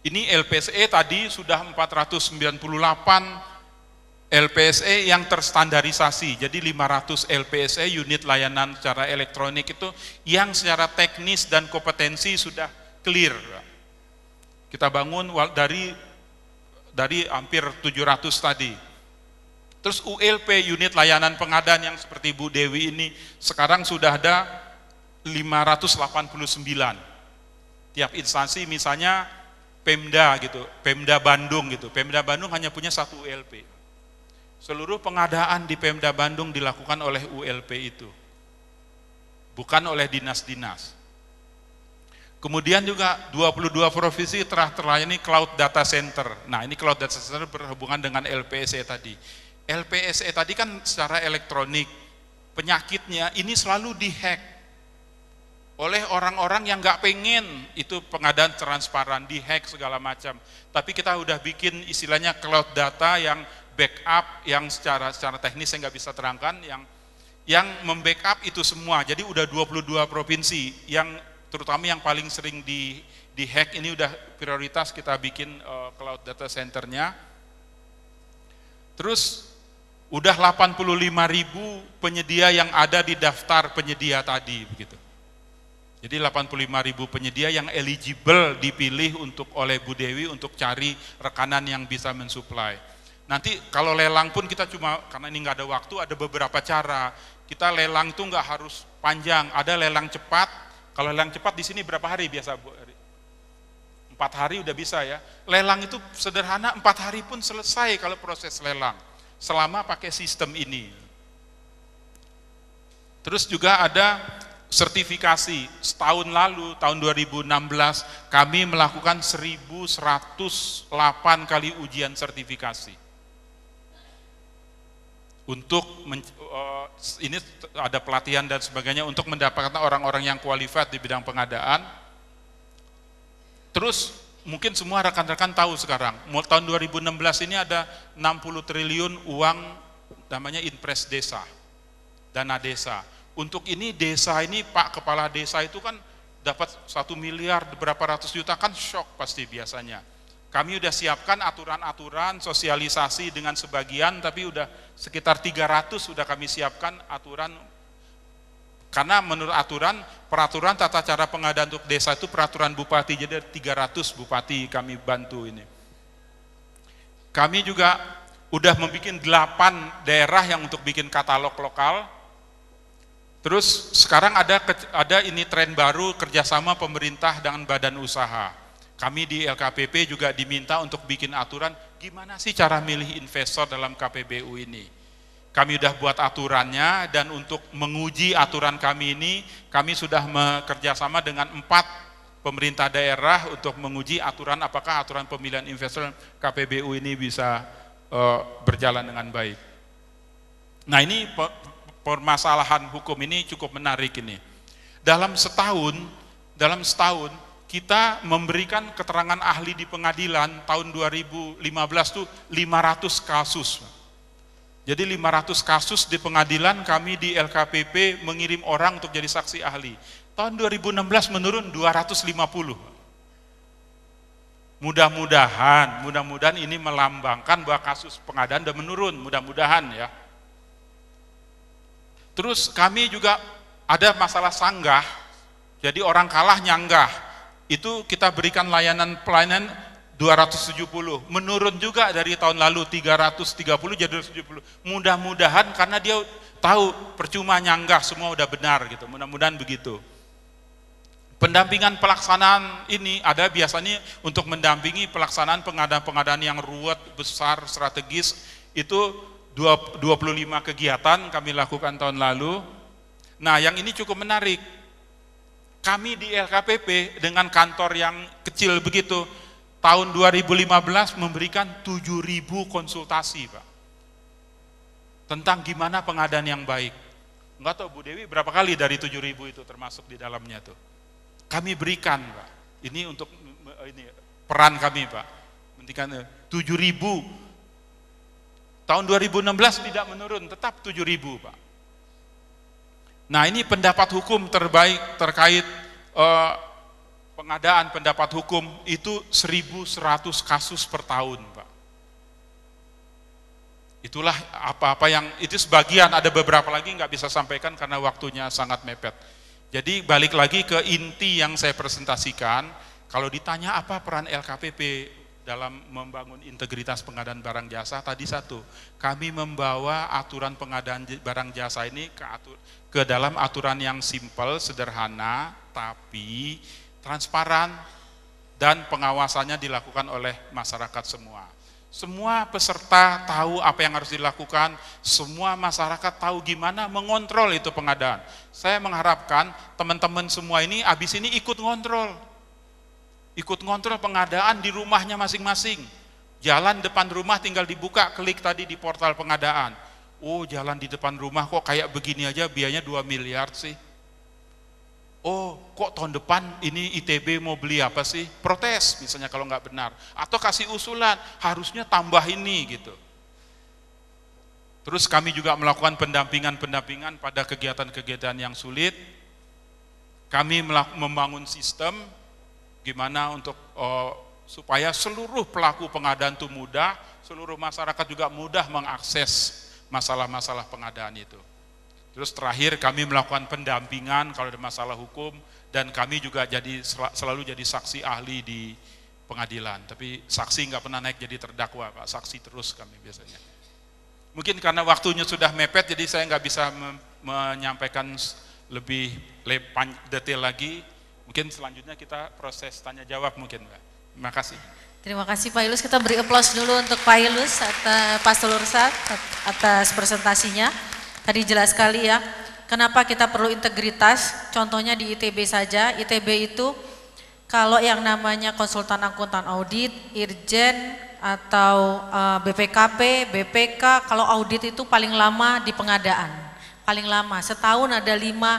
D: Ini LPSE tadi sudah 498 LPSE yang terstandarisasi, jadi 500 LPSE unit layanan secara elektronik itu yang secara teknis dan kompetensi sudah clear. Kita bangun dari dari hampir 700 tadi. Terus ULP unit layanan pengadaan yang seperti Bu Dewi ini sekarang sudah ada 589. Tiap instansi misalnya Pemda gitu, Pemda Bandung gitu. Pemda Bandung hanya punya satu ULP. Seluruh pengadaan di Pemda Bandung dilakukan oleh ULP itu. Bukan oleh dinas-dinas. Kemudian juga 22 provinsi telah terlayani cloud data center. Nah, ini cloud data center berhubungan dengan LPSE tadi. LPSE tadi kan secara elektronik. Penyakitnya ini selalu dihack oleh orang-orang yang nggak pengen itu pengadaan transparan, dihack segala macam. Tapi kita udah bikin istilahnya cloud data yang backup yang secara secara teknis saya nggak bisa terangkan yang yang membackup itu semua. Jadi udah 22 provinsi yang terutama yang paling sering di di hack ini udah prioritas kita bikin uh, cloud data centernya. Terus udah 85 ribu penyedia yang ada di daftar penyedia tadi begitu. Jadi 85 ribu penyedia yang eligible dipilih untuk oleh Bu Dewi untuk cari rekanan yang bisa mensuplai. Nanti kalau lelang pun kita cuma, karena ini nggak ada waktu, ada beberapa cara. Kita lelang tuh nggak harus panjang, ada lelang cepat. Kalau lelang cepat di sini berapa hari biasa Bu? Empat hari udah bisa ya. Lelang itu sederhana, empat hari pun selesai kalau proses lelang. Selama pakai sistem ini. Terus juga ada sertifikasi. Setahun lalu, tahun 2016, kami melakukan 1108 kali ujian sertifikasi untuk men, uh, ini ada pelatihan dan sebagainya untuk mendapatkan orang-orang yang kualifikasi di bidang pengadaan. Terus mungkin semua rekan-rekan tahu sekarang, tahun 2016 ini ada 60 triliun uang namanya impres desa, dana desa. Untuk ini desa ini Pak Kepala Desa itu kan dapat satu miliar berapa ratus juta kan shock pasti biasanya kami sudah siapkan aturan-aturan sosialisasi dengan sebagian, tapi sudah sekitar 300 sudah kami siapkan aturan karena menurut aturan, peraturan tata cara pengadaan untuk desa itu peraturan bupati, jadi 300 bupati kami bantu ini. Kami juga sudah membuat 8 daerah yang untuk bikin katalog lokal, Terus sekarang ada ada ini tren baru kerjasama pemerintah dengan badan usaha. Kami di LKPP juga diminta untuk bikin aturan gimana sih cara milih investor dalam KPBU ini. Kami sudah buat aturannya dan untuk menguji aturan kami ini, kami sudah bekerja sama dengan empat pemerintah daerah untuk menguji aturan apakah aturan pemilihan investor KPBU ini bisa uh, berjalan dengan baik. Nah ini permasalahan hukum ini cukup menarik ini. Dalam setahun, dalam setahun kita memberikan keterangan ahli di pengadilan tahun 2015 tuh 500 kasus. Jadi 500 kasus di pengadilan kami di LKPP mengirim orang untuk jadi saksi ahli. Tahun 2016 menurun 250. Mudah-mudahan, mudah-mudahan ini melambangkan bahwa kasus pengadaan sudah menurun, mudah-mudahan ya. Terus kami juga ada masalah sanggah, jadi orang kalah nyanggah itu kita berikan layanan pelayanan 270 menurun juga dari tahun lalu 330 jadi 270 mudah-mudahan karena dia tahu percuma nyanggah semua udah benar gitu mudah-mudahan begitu pendampingan pelaksanaan ini ada biasanya untuk mendampingi pelaksanaan pengadaan-pengadaan yang ruwet besar strategis itu 25 kegiatan kami lakukan tahun lalu nah yang ini cukup menarik kami di LKPP dengan kantor yang kecil begitu, tahun 2015 memberikan 7.000 konsultasi, Pak. Tentang gimana pengadaan yang baik. Enggak tahu Bu Dewi berapa kali dari 7.000 itu termasuk di dalamnya tuh. Kami berikan, Pak. Ini untuk ini peran kami, Pak. Mendingan 7.000 eh, Tahun 2016 tidak menurun, tetap 7.000, Pak. Nah ini pendapat hukum terbaik terkait eh, pengadaan pendapat hukum itu 1.100 kasus per tahun, Pak. Itulah apa-apa yang itu sebagian ada beberapa lagi nggak bisa sampaikan karena waktunya sangat mepet. Jadi balik lagi ke inti yang saya presentasikan, kalau ditanya apa peran LKPP dalam membangun integritas pengadaan barang jasa tadi satu, kami membawa aturan pengadaan barang jasa ini ke atur, ke dalam aturan yang simpel, sederhana, tapi transparan dan pengawasannya dilakukan oleh masyarakat semua. Semua peserta tahu apa yang harus dilakukan, semua masyarakat tahu gimana mengontrol itu pengadaan. Saya mengharapkan teman-teman semua ini habis ini ikut ngontrol. Ikut ngontrol pengadaan di rumahnya masing-masing. Jalan depan rumah tinggal dibuka, klik tadi di portal pengadaan Oh jalan di depan rumah kok kayak begini aja biayanya 2 miliar sih. Oh kok tahun depan ini ITB mau beli apa sih? Protes misalnya kalau nggak benar. Atau kasih usulan harusnya tambah ini gitu. Terus kami juga melakukan pendampingan-pendampingan pada kegiatan-kegiatan yang sulit. Kami membangun sistem gimana untuk oh, supaya seluruh pelaku pengadaan itu mudah, seluruh masyarakat juga mudah mengakses masalah-masalah pengadaan itu. Terus terakhir kami melakukan pendampingan kalau ada masalah hukum dan kami juga jadi selalu jadi saksi ahli di pengadilan. Tapi saksi nggak pernah naik jadi terdakwa, Pak. Saksi terus kami biasanya. Mungkin karena waktunya sudah mepet, jadi saya nggak bisa me menyampaikan lebih detail lagi. Mungkin selanjutnya kita proses tanya jawab mungkin, Pak. Terima kasih.
C: Terima kasih Pak Ilus. Kita beri aplaus dulu untuk Pak Ilus atau Pastor Lursat atas presentasinya. Tadi jelas sekali ya, kenapa kita perlu integritas. Contohnya di ITB saja, ITB itu kalau yang namanya konsultan angkutan audit, irjen atau eh, BPKP, BPK, kalau audit itu paling lama di pengadaan. Paling lama, setahun ada lima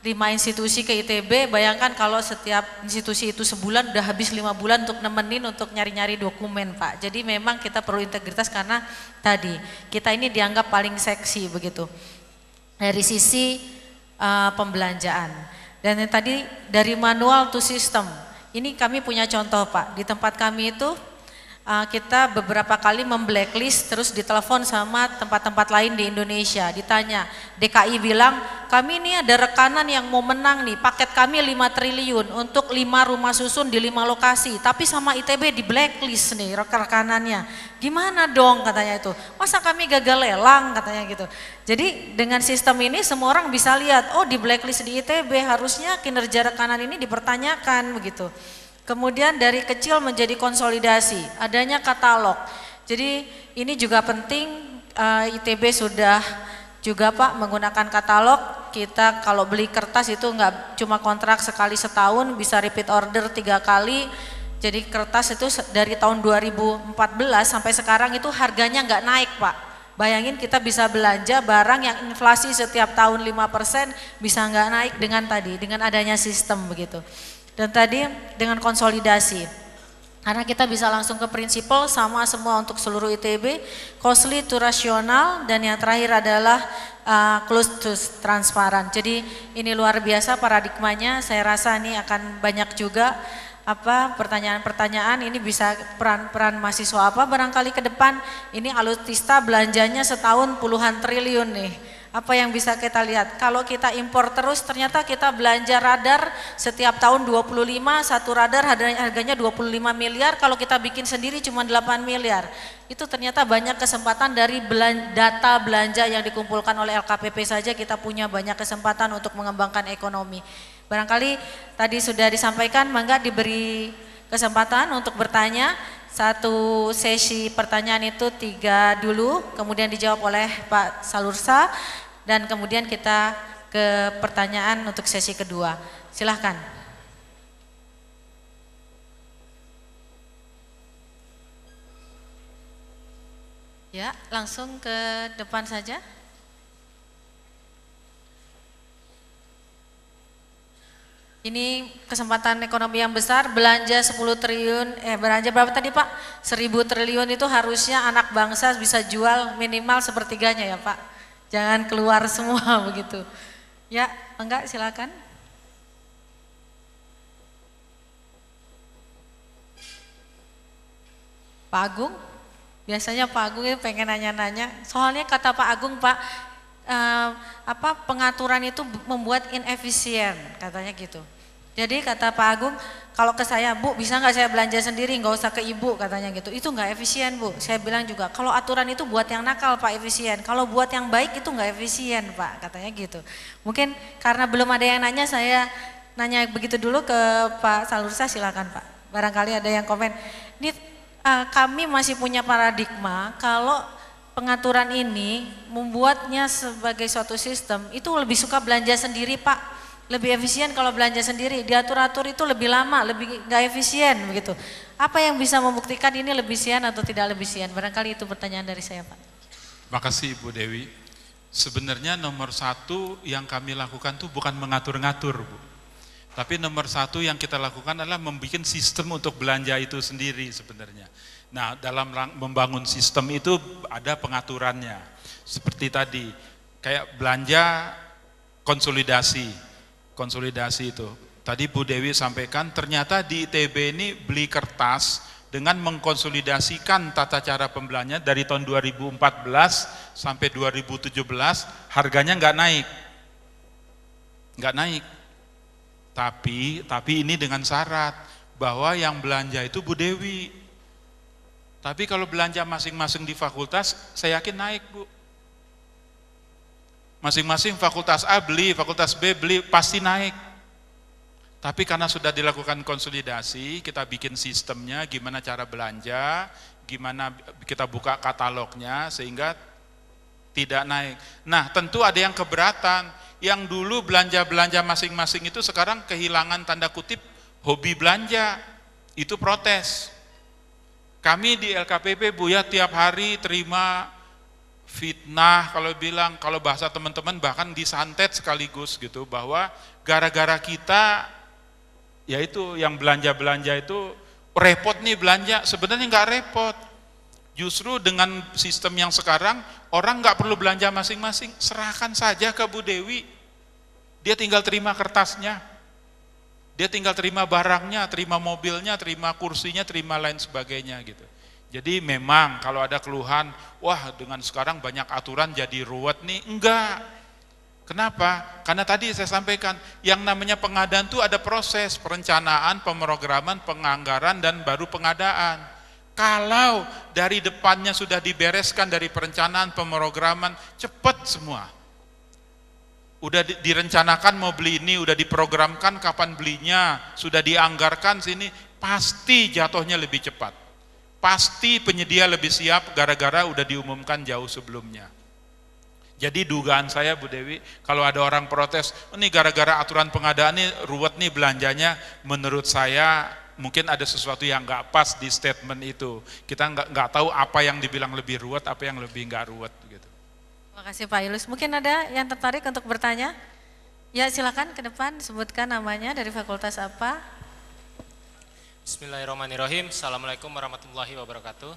C: lima institusi ke ITB, bayangkan kalau setiap institusi itu sebulan udah habis lima bulan untuk nemenin untuk nyari-nyari dokumen Pak. Jadi memang kita perlu integritas karena tadi kita ini dianggap paling seksi begitu dari sisi uh, pembelanjaan. Dan yang tadi dari manual to system, ini kami punya contoh Pak, di tempat kami itu uh, kita beberapa kali memblacklist terus ditelepon sama tempat-tempat lain di Indonesia ditanya DKI bilang kami ini ada rekanan yang mau menang nih paket kami 5 triliun untuk 5 rumah susun di 5 lokasi tapi sama ITB di blacklist nih rekanannya gimana dong katanya itu masa kami gagal lelang katanya gitu jadi dengan sistem ini semua orang bisa lihat oh di blacklist di ITB harusnya kinerja rekanan ini dipertanyakan begitu Kemudian dari kecil menjadi konsolidasi, adanya katalog. Jadi ini juga penting eh, ITB sudah juga Pak menggunakan katalog kita kalau beli kertas itu nggak cuma kontrak sekali setahun bisa repeat order tiga kali jadi kertas itu dari tahun 2014 sampai sekarang itu harganya nggak naik Pak bayangin kita bisa belanja barang yang inflasi setiap tahun 5% bisa nggak naik dengan tadi dengan adanya sistem begitu dan tadi dengan konsolidasi. Karena kita bisa langsung ke prinsipal sama semua untuk seluruh ITB, costly to rasional dan yang terakhir adalah uh, close to transparan. Jadi ini luar biasa paradigmanya. Saya rasa ini akan banyak juga apa pertanyaan-pertanyaan ini bisa peran-peran mahasiswa apa barangkali ke depan ini alutista belanjanya setahun puluhan triliun nih apa yang bisa kita lihat? Kalau kita impor terus ternyata kita belanja radar setiap tahun 25, satu radar harganya 25 miliar, kalau kita bikin sendiri cuma 8 miliar. Itu ternyata banyak kesempatan dari data belanja yang dikumpulkan oleh LKPP saja kita punya banyak kesempatan untuk mengembangkan ekonomi. Barangkali tadi sudah disampaikan, mangga diberi kesempatan untuk bertanya. Satu sesi pertanyaan itu tiga dulu, kemudian dijawab oleh Pak Salursa, dan kemudian kita ke pertanyaan untuk sesi kedua. Silahkan. Ya, langsung ke depan saja. Ini kesempatan ekonomi yang besar, belanja 10 triliun, eh belanja berapa tadi Pak? 1000 triliun itu harusnya anak bangsa bisa jual minimal sepertiganya ya Pak. Jangan keluar semua begitu. Ya, enggak silakan. Pak Agung, biasanya Pak Agung itu pengen nanya-nanya. Soalnya kata Pak Agung, Pak, Eh, apa pengaturan itu membuat inefisien katanya gitu. Jadi kata Pak Agung, kalau ke saya Bu bisa nggak saya belanja sendiri, nggak usah ke ibu katanya gitu. Itu nggak efisien Bu. Saya bilang juga kalau aturan itu buat yang nakal Pak efisien, kalau buat yang baik itu nggak efisien Pak katanya gitu. Mungkin karena belum ada yang nanya saya nanya begitu dulu ke Pak Salursa silakan Pak. Barangkali ada yang komen. Ini uh, eh, kami masih punya paradigma kalau pengaturan ini membuatnya sebagai suatu sistem itu lebih suka belanja sendiri Pak lebih efisien kalau belanja sendiri diatur-atur itu lebih lama lebih nggak efisien begitu apa yang bisa membuktikan ini lebih sian atau tidak lebih sian barangkali itu pertanyaan dari saya Pak
D: Terima kasih Ibu Dewi sebenarnya nomor satu yang kami lakukan tuh bukan mengatur-ngatur Bu tapi nomor satu yang kita lakukan adalah membuat sistem untuk belanja itu sendiri sebenarnya Nah, dalam membangun sistem itu ada pengaturannya. Seperti tadi, kayak belanja konsolidasi. Konsolidasi itu. Tadi Bu Dewi sampaikan ternyata di ITB ini beli kertas dengan mengkonsolidasikan tata cara pembeliannya dari tahun 2014 sampai 2017 harganya nggak naik. Nggak naik. Tapi tapi ini dengan syarat bahwa yang belanja itu Bu Dewi tapi kalau belanja masing-masing di fakultas, saya yakin naik, Bu. Masing-masing fakultas A beli, fakultas B beli, pasti naik. Tapi karena sudah dilakukan konsolidasi, kita bikin sistemnya, gimana cara belanja, gimana kita buka katalognya, sehingga tidak naik. Nah, tentu ada yang keberatan. Yang dulu belanja-belanja masing-masing itu sekarang kehilangan tanda kutip hobi belanja. Itu protes. Kami di LKPP bu ya tiap hari terima fitnah kalau bilang kalau bahasa teman-teman bahkan disantet sekaligus gitu bahwa gara-gara kita yaitu yang belanja-belanja itu repot nih belanja sebenarnya nggak repot justru dengan sistem yang sekarang orang nggak perlu belanja masing-masing serahkan saja ke Bu Dewi dia tinggal terima kertasnya dia tinggal terima barangnya, terima mobilnya, terima kursinya, terima lain sebagainya gitu. Jadi memang kalau ada keluhan, wah dengan sekarang banyak aturan jadi ruwet nih, enggak. Kenapa? Karena tadi saya sampaikan, yang namanya pengadaan itu ada proses perencanaan, pemrograman, penganggaran, dan baru pengadaan. Kalau dari depannya sudah dibereskan dari perencanaan, pemrograman, cepat semua udah direncanakan mau beli ini, udah diprogramkan kapan belinya, sudah dianggarkan sini, pasti jatuhnya lebih cepat. Pasti penyedia lebih siap gara-gara udah diumumkan jauh sebelumnya. Jadi dugaan saya Bu Dewi, kalau ada orang protes, oh, ini gara-gara aturan pengadaan ini ruwet nih belanjanya, menurut saya mungkin ada sesuatu yang nggak pas di statement itu. Kita nggak nggak tahu apa yang dibilang lebih ruwet, apa yang lebih nggak ruwet.
C: Terima kasih Pak Yulis. Mungkin ada yang tertarik untuk bertanya? Ya silakan ke depan sebutkan namanya dari fakultas apa.
E: Bismillahirrahmanirrahim. Assalamualaikum warahmatullahi wabarakatuh.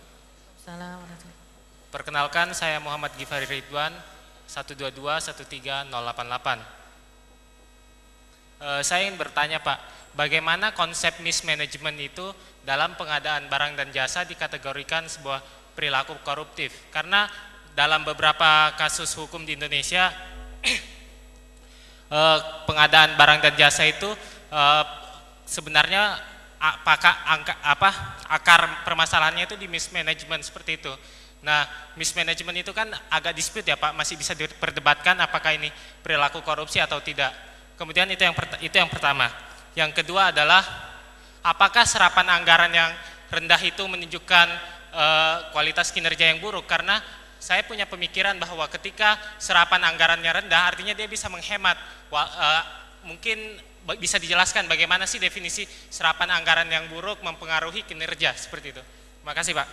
C: Assalamualaikum.
E: Perkenalkan saya Muhammad Gifari Ridwan 122 13088. Eh, saya ingin bertanya Pak, bagaimana konsep mismanagement itu dalam pengadaan barang dan jasa dikategorikan sebuah perilaku koruptif? Karena dalam beberapa kasus hukum di Indonesia eh, pengadaan barang dan jasa itu eh, sebenarnya apakah angka apa akar permasalahannya itu di mismanagement seperti itu. Nah, mismanagement itu kan agak dispute ya Pak, masih bisa diperdebatkan apakah ini perilaku korupsi atau tidak. Kemudian itu yang itu yang pertama. Yang kedua adalah apakah serapan anggaran yang rendah itu menunjukkan uh, kualitas kinerja yang buruk karena saya punya pemikiran bahwa ketika serapan anggarannya rendah, artinya dia bisa menghemat. E, mungkin bisa dijelaskan bagaimana sih definisi serapan anggaran yang buruk mempengaruhi kinerja seperti itu. Terima kasih Pak.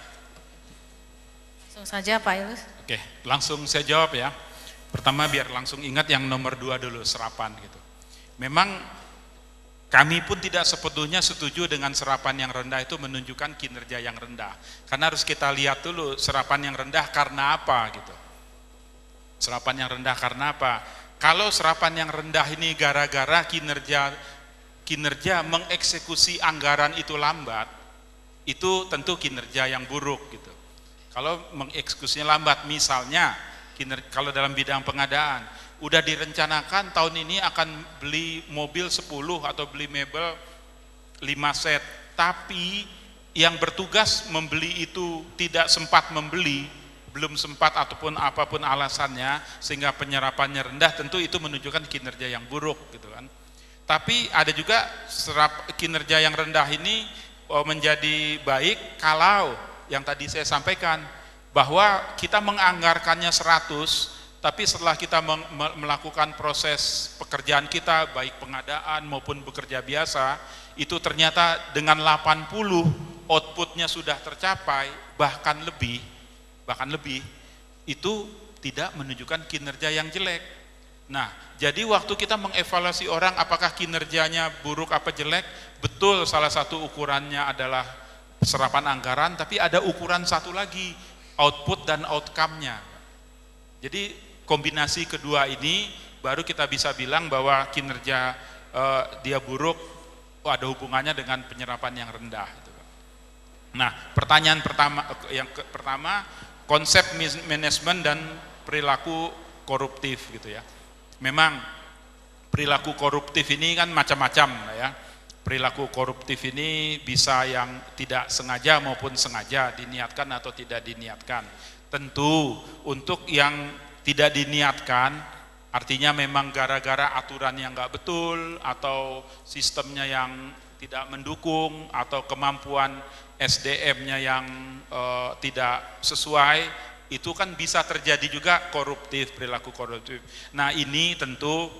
C: Langsung saja Pak Ilus.
D: Oke, langsung saya jawab ya. Pertama biar langsung ingat yang nomor dua dulu serapan gitu. Memang kami pun tidak sepenuhnya setuju dengan serapan yang rendah itu menunjukkan kinerja yang rendah. Karena harus kita lihat dulu serapan yang rendah karena apa gitu. Serapan yang rendah karena apa? Kalau serapan yang rendah ini gara-gara kinerja kinerja mengeksekusi anggaran itu lambat, itu tentu kinerja yang buruk gitu. Kalau mengeksekusinya lambat, misalnya kinerja, kalau dalam bidang pengadaan, udah direncanakan tahun ini akan beli mobil 10 atau beli mebel 5 set tapi yang bertugas membeli itu tidak sempat membeli belum sempat ataupun apapun alasannya sehingga penyerapannya rendah tentu itu menunjukkan kinerja yang buruk gitu kan tapi ada juga serap kinerja yang rendah ini eh, menjadi baik kalau yang tadi saya sampaikan bahwa kita menganggarkannya 100 tapi setelah kita melakukan proses pekerjaan kita, baik pengadaan maupun bekerja biasa, itu ternyata dengan 80 outputnya sudah tercapai, bahkan lebih, bahkan lebih, itu tidak menunjukkan kinerja yang jelek. Nah, jadi waktu kita mengevaluasi orang apakah kinerjanya buruk apa jelek, betul salah satu ukurannya adalah serapan anggaran, tapi ada ukuran satu lagi, output dan outcome-nya. Jadi kombinasi kedua ini baru kita bisa bilang bahwa kinerja uh, dia buruk oh, ada hubungannya dengan penyerapan yang rendah. Gitu. Nah, pertanyaan pertama eh, yang ke, pertama konsep manajemen dan perilaku koruptif gitu ya. Memang perilaku koruptif ini kan macam-macam ya. Perilaku koruptif ini bisa yang tidak sengaja maupun sengaja diniatkan atau tidak diniatkan. Tentu untuk yang tidak diniatkan, artinya memang gara-gara aturan yang nggak betul atau sistemnya yang tidak mendukung atau kemampuan SDM-nya yang e, tidak sesuai, itu kan bisa terjadi juga koruptif perilaku koruptif. Nah ini tentu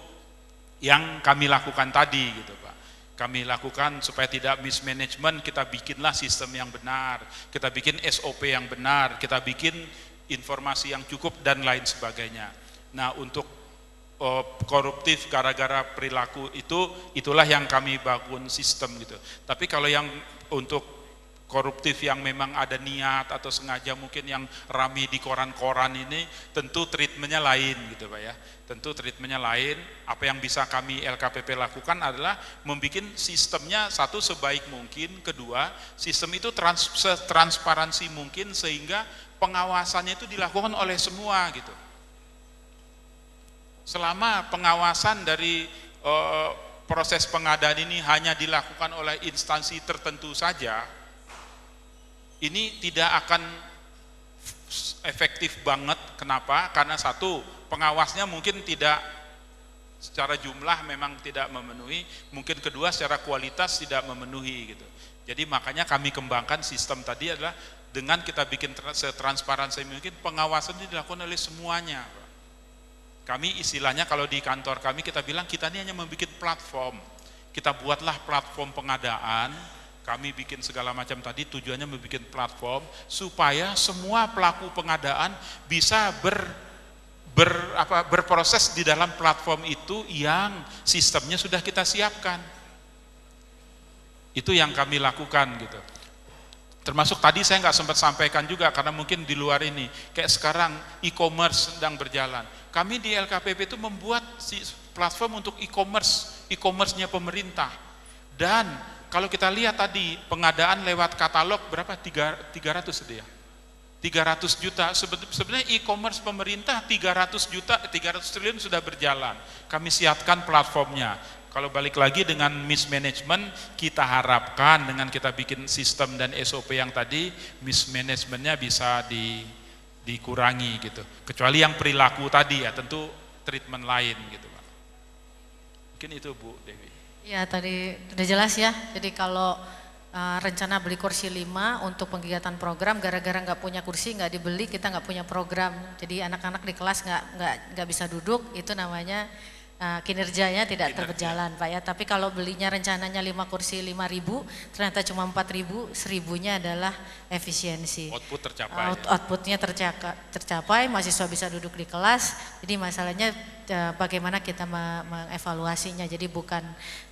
D: yang kami lakukan tadi gitu Pak. Kami lakukan supaya tidak mismanagement, kita bikinlah sistem yang benar, kita bikin SOP yang benar, kita bikin informasi yang cukup dan lain sebagainya. Nah, untuk eh, koruptif gara-gara perilaku itu itulah yang kami bangun sistem gitu. Tapi kalau yang untuk koruptif yang memang ada niat atau sengaja mungkin yang rame di koran-koran ini tentu treatmentnya lain gitu Pak ya tentu treatmentnya lain apa yang bisa kami LKPP lakukan adalah membuat sistemnya satu sebaik mungkin kedua sistem itu trans transparansi mungkin sehingga pengawasannya itu dilakukan oleh semua gitu. Selama pengawasan dari e, proses pengadaan ini hanya dilakukan oleh instansi tertentu saja, ini tidak akan efektif banget. Kenapa? Karena satu, pengawasnya mungkin tidak secara jumlah memang tidak memenuhi, mungkin kedua secara kualitas tidak memenuhi gitu. Jadi makanya kami kembangkan sistem tadi adalah dengan kita bikin setransparan mungkin pengawasan ini dilakukan oleh semuanya kami istilahnya kalau di kantor kami kita bilang kita ini hanya membuat platform kita buatlah platform pengadaan kami bikin segala macam tadi tujuannya membuat platform supaya semua pelaku pengadaan bisa ber ber apa berproses di dalam platform itu yang sistemnya sudah kita siapkan itu yang kami lakukan gitu Termasuk tadi saya nggak sempat sampaikan juga karena mungkin di luar ini. Kayak sekarang e-commerce sedang berjalan. Kami di LKPP itu membuat si platform untuk e-commerce, e-commerce-nya pemerintah. Dan kalau kita lihat tadi pengadaan lewat katalog berapa? 300 sedia. 300 juta. Sebenarnya e-commerce pemerintah 300 juta, 300 triliun sudah berjalan. Kami siapkan platformnya. Kalau balik lagi dengan mismanagement, kita harapkan dengan kita bikin sistem dan SOP yang tadi, mismanagementnya bisa di, dikurangi gitu. Kecuali yang perilaku tadi ya, tentu treatment lain gitu Pak. Mungkin itu Bu Dewi.
C: Ya tadi udah jelas ya, jadi kalau uh, rencana beli kursi 5 untuk penggiatan program, gara-gara nggak -gara punya kursi nggak dibeli, kita nggak punya program. Jadi anak-anak di kelas nggak nggak bisa duduk, itu namanya Eh, kinerjanya tidak Kinerja. terberjalan Pak ya. Tapi kalau belinya rencananya 5 kursi 5 ribu, ternyata cuma 4 ribu, seribunya adalah efisiensi.
E: Output tercapai. Out, ya.
C: Outputnya tercapai, tercapai, mahasiswa bisa duduk di kelas. Jadi masalahnya eh, bagaimana kita mengevaluasinya. Jadi bukan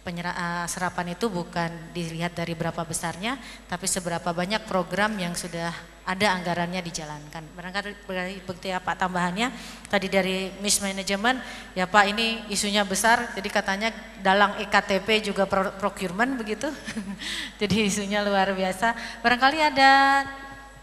C: penyerahan eh, serapan itu bukan dilihat dari berapa besarnya, tapi seberapa banyak program yang sudah ada anggarannya dijalankan. Barangkali bukti apa tambahannya tadi dari mismanagement ya Pak ini isunya besar jadi katanya dalam EKTP juga procurement begitu. jadi isunya luar biasa. Barangkali ada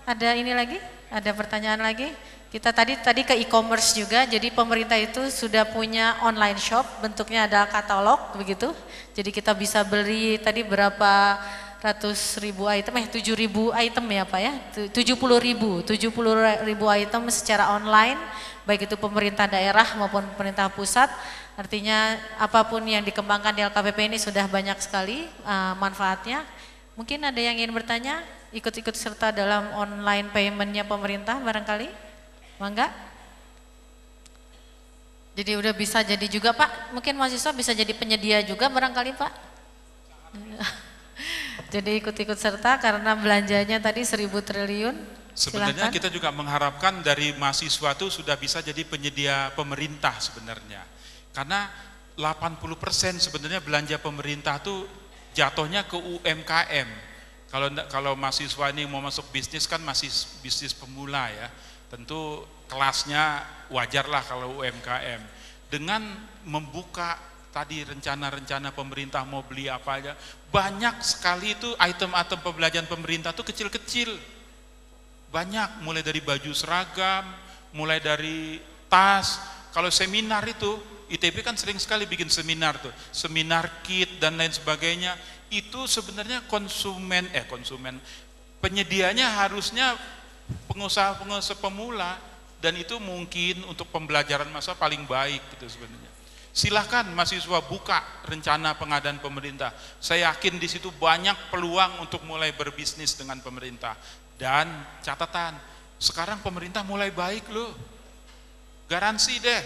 C: ada ini lagi, ada pertanyaan lagi. Kita tadi tadi ke e-commerce juga. Jadi pemerintah itu sudah punya online shop bentuknya ada katalog begitu. Jadi kita bisa beli tadi berapa ratus ribu item eh tujuh ribu item ya pak ya tujuh puluh ribu tujuh puluh ribu item secara online baik itu pemerintah daerah maupun pemerintah pusat artinya apapun yang dikembangkan di LKPP ini sudah banyak sekali uh, manfaatnya mungkin ada yang ingin bertanya ikut-ikut serta dalam online paymentnya pemerintah barangkali mangga jadi udah bisa jadi juga pak mungkin mahasiswa bisa jadi penyedia juga barangkali pak jadi ikut-ikut serta karena belanjanya tadi seribu triliun.
D: Sebenarnya Silahkan. kita juga mengharapkan dari mahasiswa itu sudah bisa jadi penyedia pemerintah sebenarnya. Karena 80% sebenarnya belanja pemerintah itu jatuhnya ke UMKM. Kalau kalau mahasiswa ini mau masuk bisnis kan masih bisnis pemula ya. Tentu kelasnya wajarlah kalau UMKM. Dengan membuka tadi rencana-rencana pemerintah mau beli apa aja. Banyak sekali itu item-item pembelajaran pemerintah tuh kecil-kecil. Banyak, mulai dari baju seragam, mulai dari tas. Kalau seminar itu, ITB kan sering sekali bikin seminar tuh, seminar kit dan lain sebagainya. Itu sebenarnya konsumen, eh konsumen, penyedianya harusnya pengusaha-pengusaha pemula dan itu mungkin untuk pembelajaran masa paling baik gitu sebenarnya. Silahkan mahasiswa buka rencana pengadaan pemerintah. Saya yakin di situ banyak peluang untuk mulai berbisnis dengan pemerintah. Dan catatan, sekarang pemerintah mulai baik loh. Garansi deh.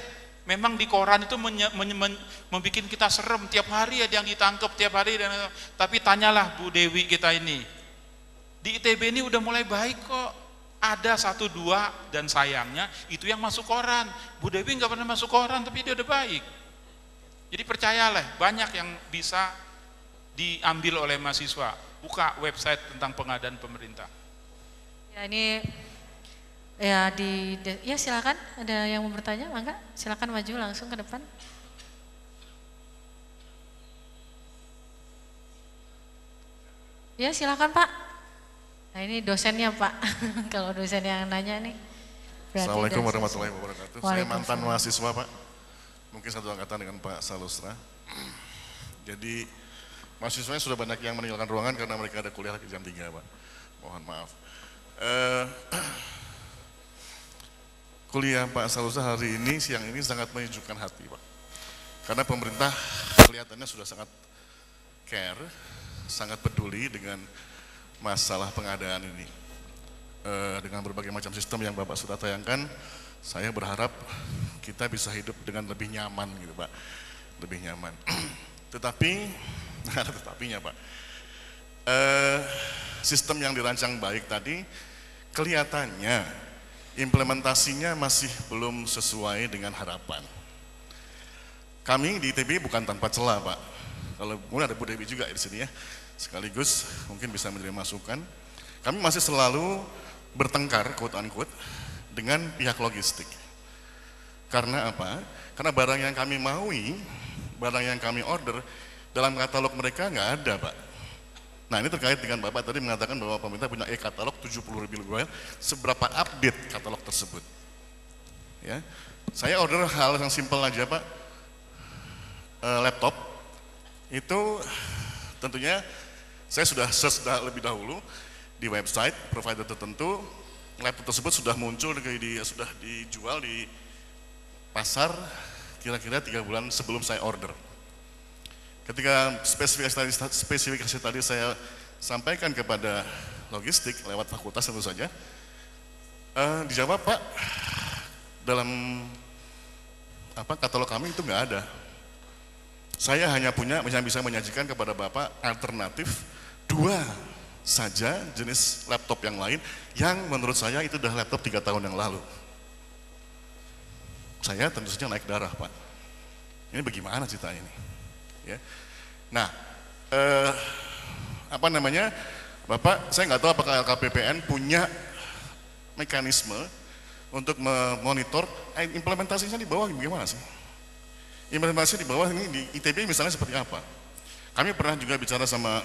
D: Memang di koran itu menye, menye, men, membuat kita serem tiap hari ada yang ditangkap tiap hari dan tapi tanyalah Bu Dewi kita ini. Di ITB ini udah mulai baik kok. Ada satu dua dan sayangnya itu yang masuk koran. Bu Dewi nggak pernah masuk koran tapi dia udah baik. Jadi percayalah, banyak yang bisa diambil oleh mahasiswa. Buka website tentang pengadaan pemerintah.
C: Ya ini ya di ya silakan ada yang mau bertanya Mangga silakan maju langsung ke depan. Ya silakan Pak. Nah ini dosennya Pak. Kalau dosen yang nanya nih.
F: Assalamualaikum warahmatullahi wabarakatuh. Saya mantan mahasiswa Pak mungkin satu angkatan dengan Pak Salusra. Jadi mahasiswanya sudah banyak yang meninggalkan ruangan karena mereka ada kuliah jam 3 Pak. Mohon maaf. Uh, kuliah Pak Salusra hari ini, siang ini sangat menyejukkan hati Pak. Karena pemerintah kelihatannya sudah sangat care, sangat peduli dengan masalah pengadaan ini. Eh, dengan berbagai macam sistem yang Bapak sudah tayangkan, saya berharap kita bisa hidup dengan lebih nyaman gitu Pak, lebih nyaman. Tetapi, ada tetapinya Pak, eh, sistem yang dirancang baik tadi kelihatannya implementasinya masih belum sesuai dengan harapan. Kami di ITB bukan tanpa celah Pak, kalau mungkin ada Bu Dewi juga di sini ya, sekaligus mungkin bisa menerima masukan. Kami masih selalu bertengkar, quote unquote, dengan pihak logistik. Karena apa? Karena barang yang kami maui, barang yang kami order, dalam katalog mereka nggak ada, Pak. Nah ini terkait dengan Bapak tadi mengatakan bahwa pemerintah punya e-katalog 70 ribu lebih, seberapa update katalog tersebut. Ya, Saya order hal yang simple aja Pak, e, laptop, itu tentunya saya sudah search lebih dahulu di website provider tertentu, laptop tersebut sudah muncul di, sudah dijual di pasar kira-kira tiga bulan sebelum saya order. Ketika spesifikasi tadi, spesifikasi tadi saya sampaikan kepada logistik lewat fakultas tentu saja, uh, dijawab Pak dalam apa katalog kami itu nggak ada. Saya hanya punya yang bisa menyajikan kepada Bapak alternatif dua saja jenis laptop yang lain yang menurut saya itu udah laptop tiga tahun yang lalu. Saya tentu saja naik darah, Pak. Ini bagaimana cerita ini? Ya. Nah, eh, apa namanya, Bapak, saya nggak tahu apakah LKPPN punya mekanisme untuk memonitor eh, implementasinya di bawah bagaimana sih? Implementasi di bawah ini di ITB misalnya seperti apa? Kami pernah juga bicara sama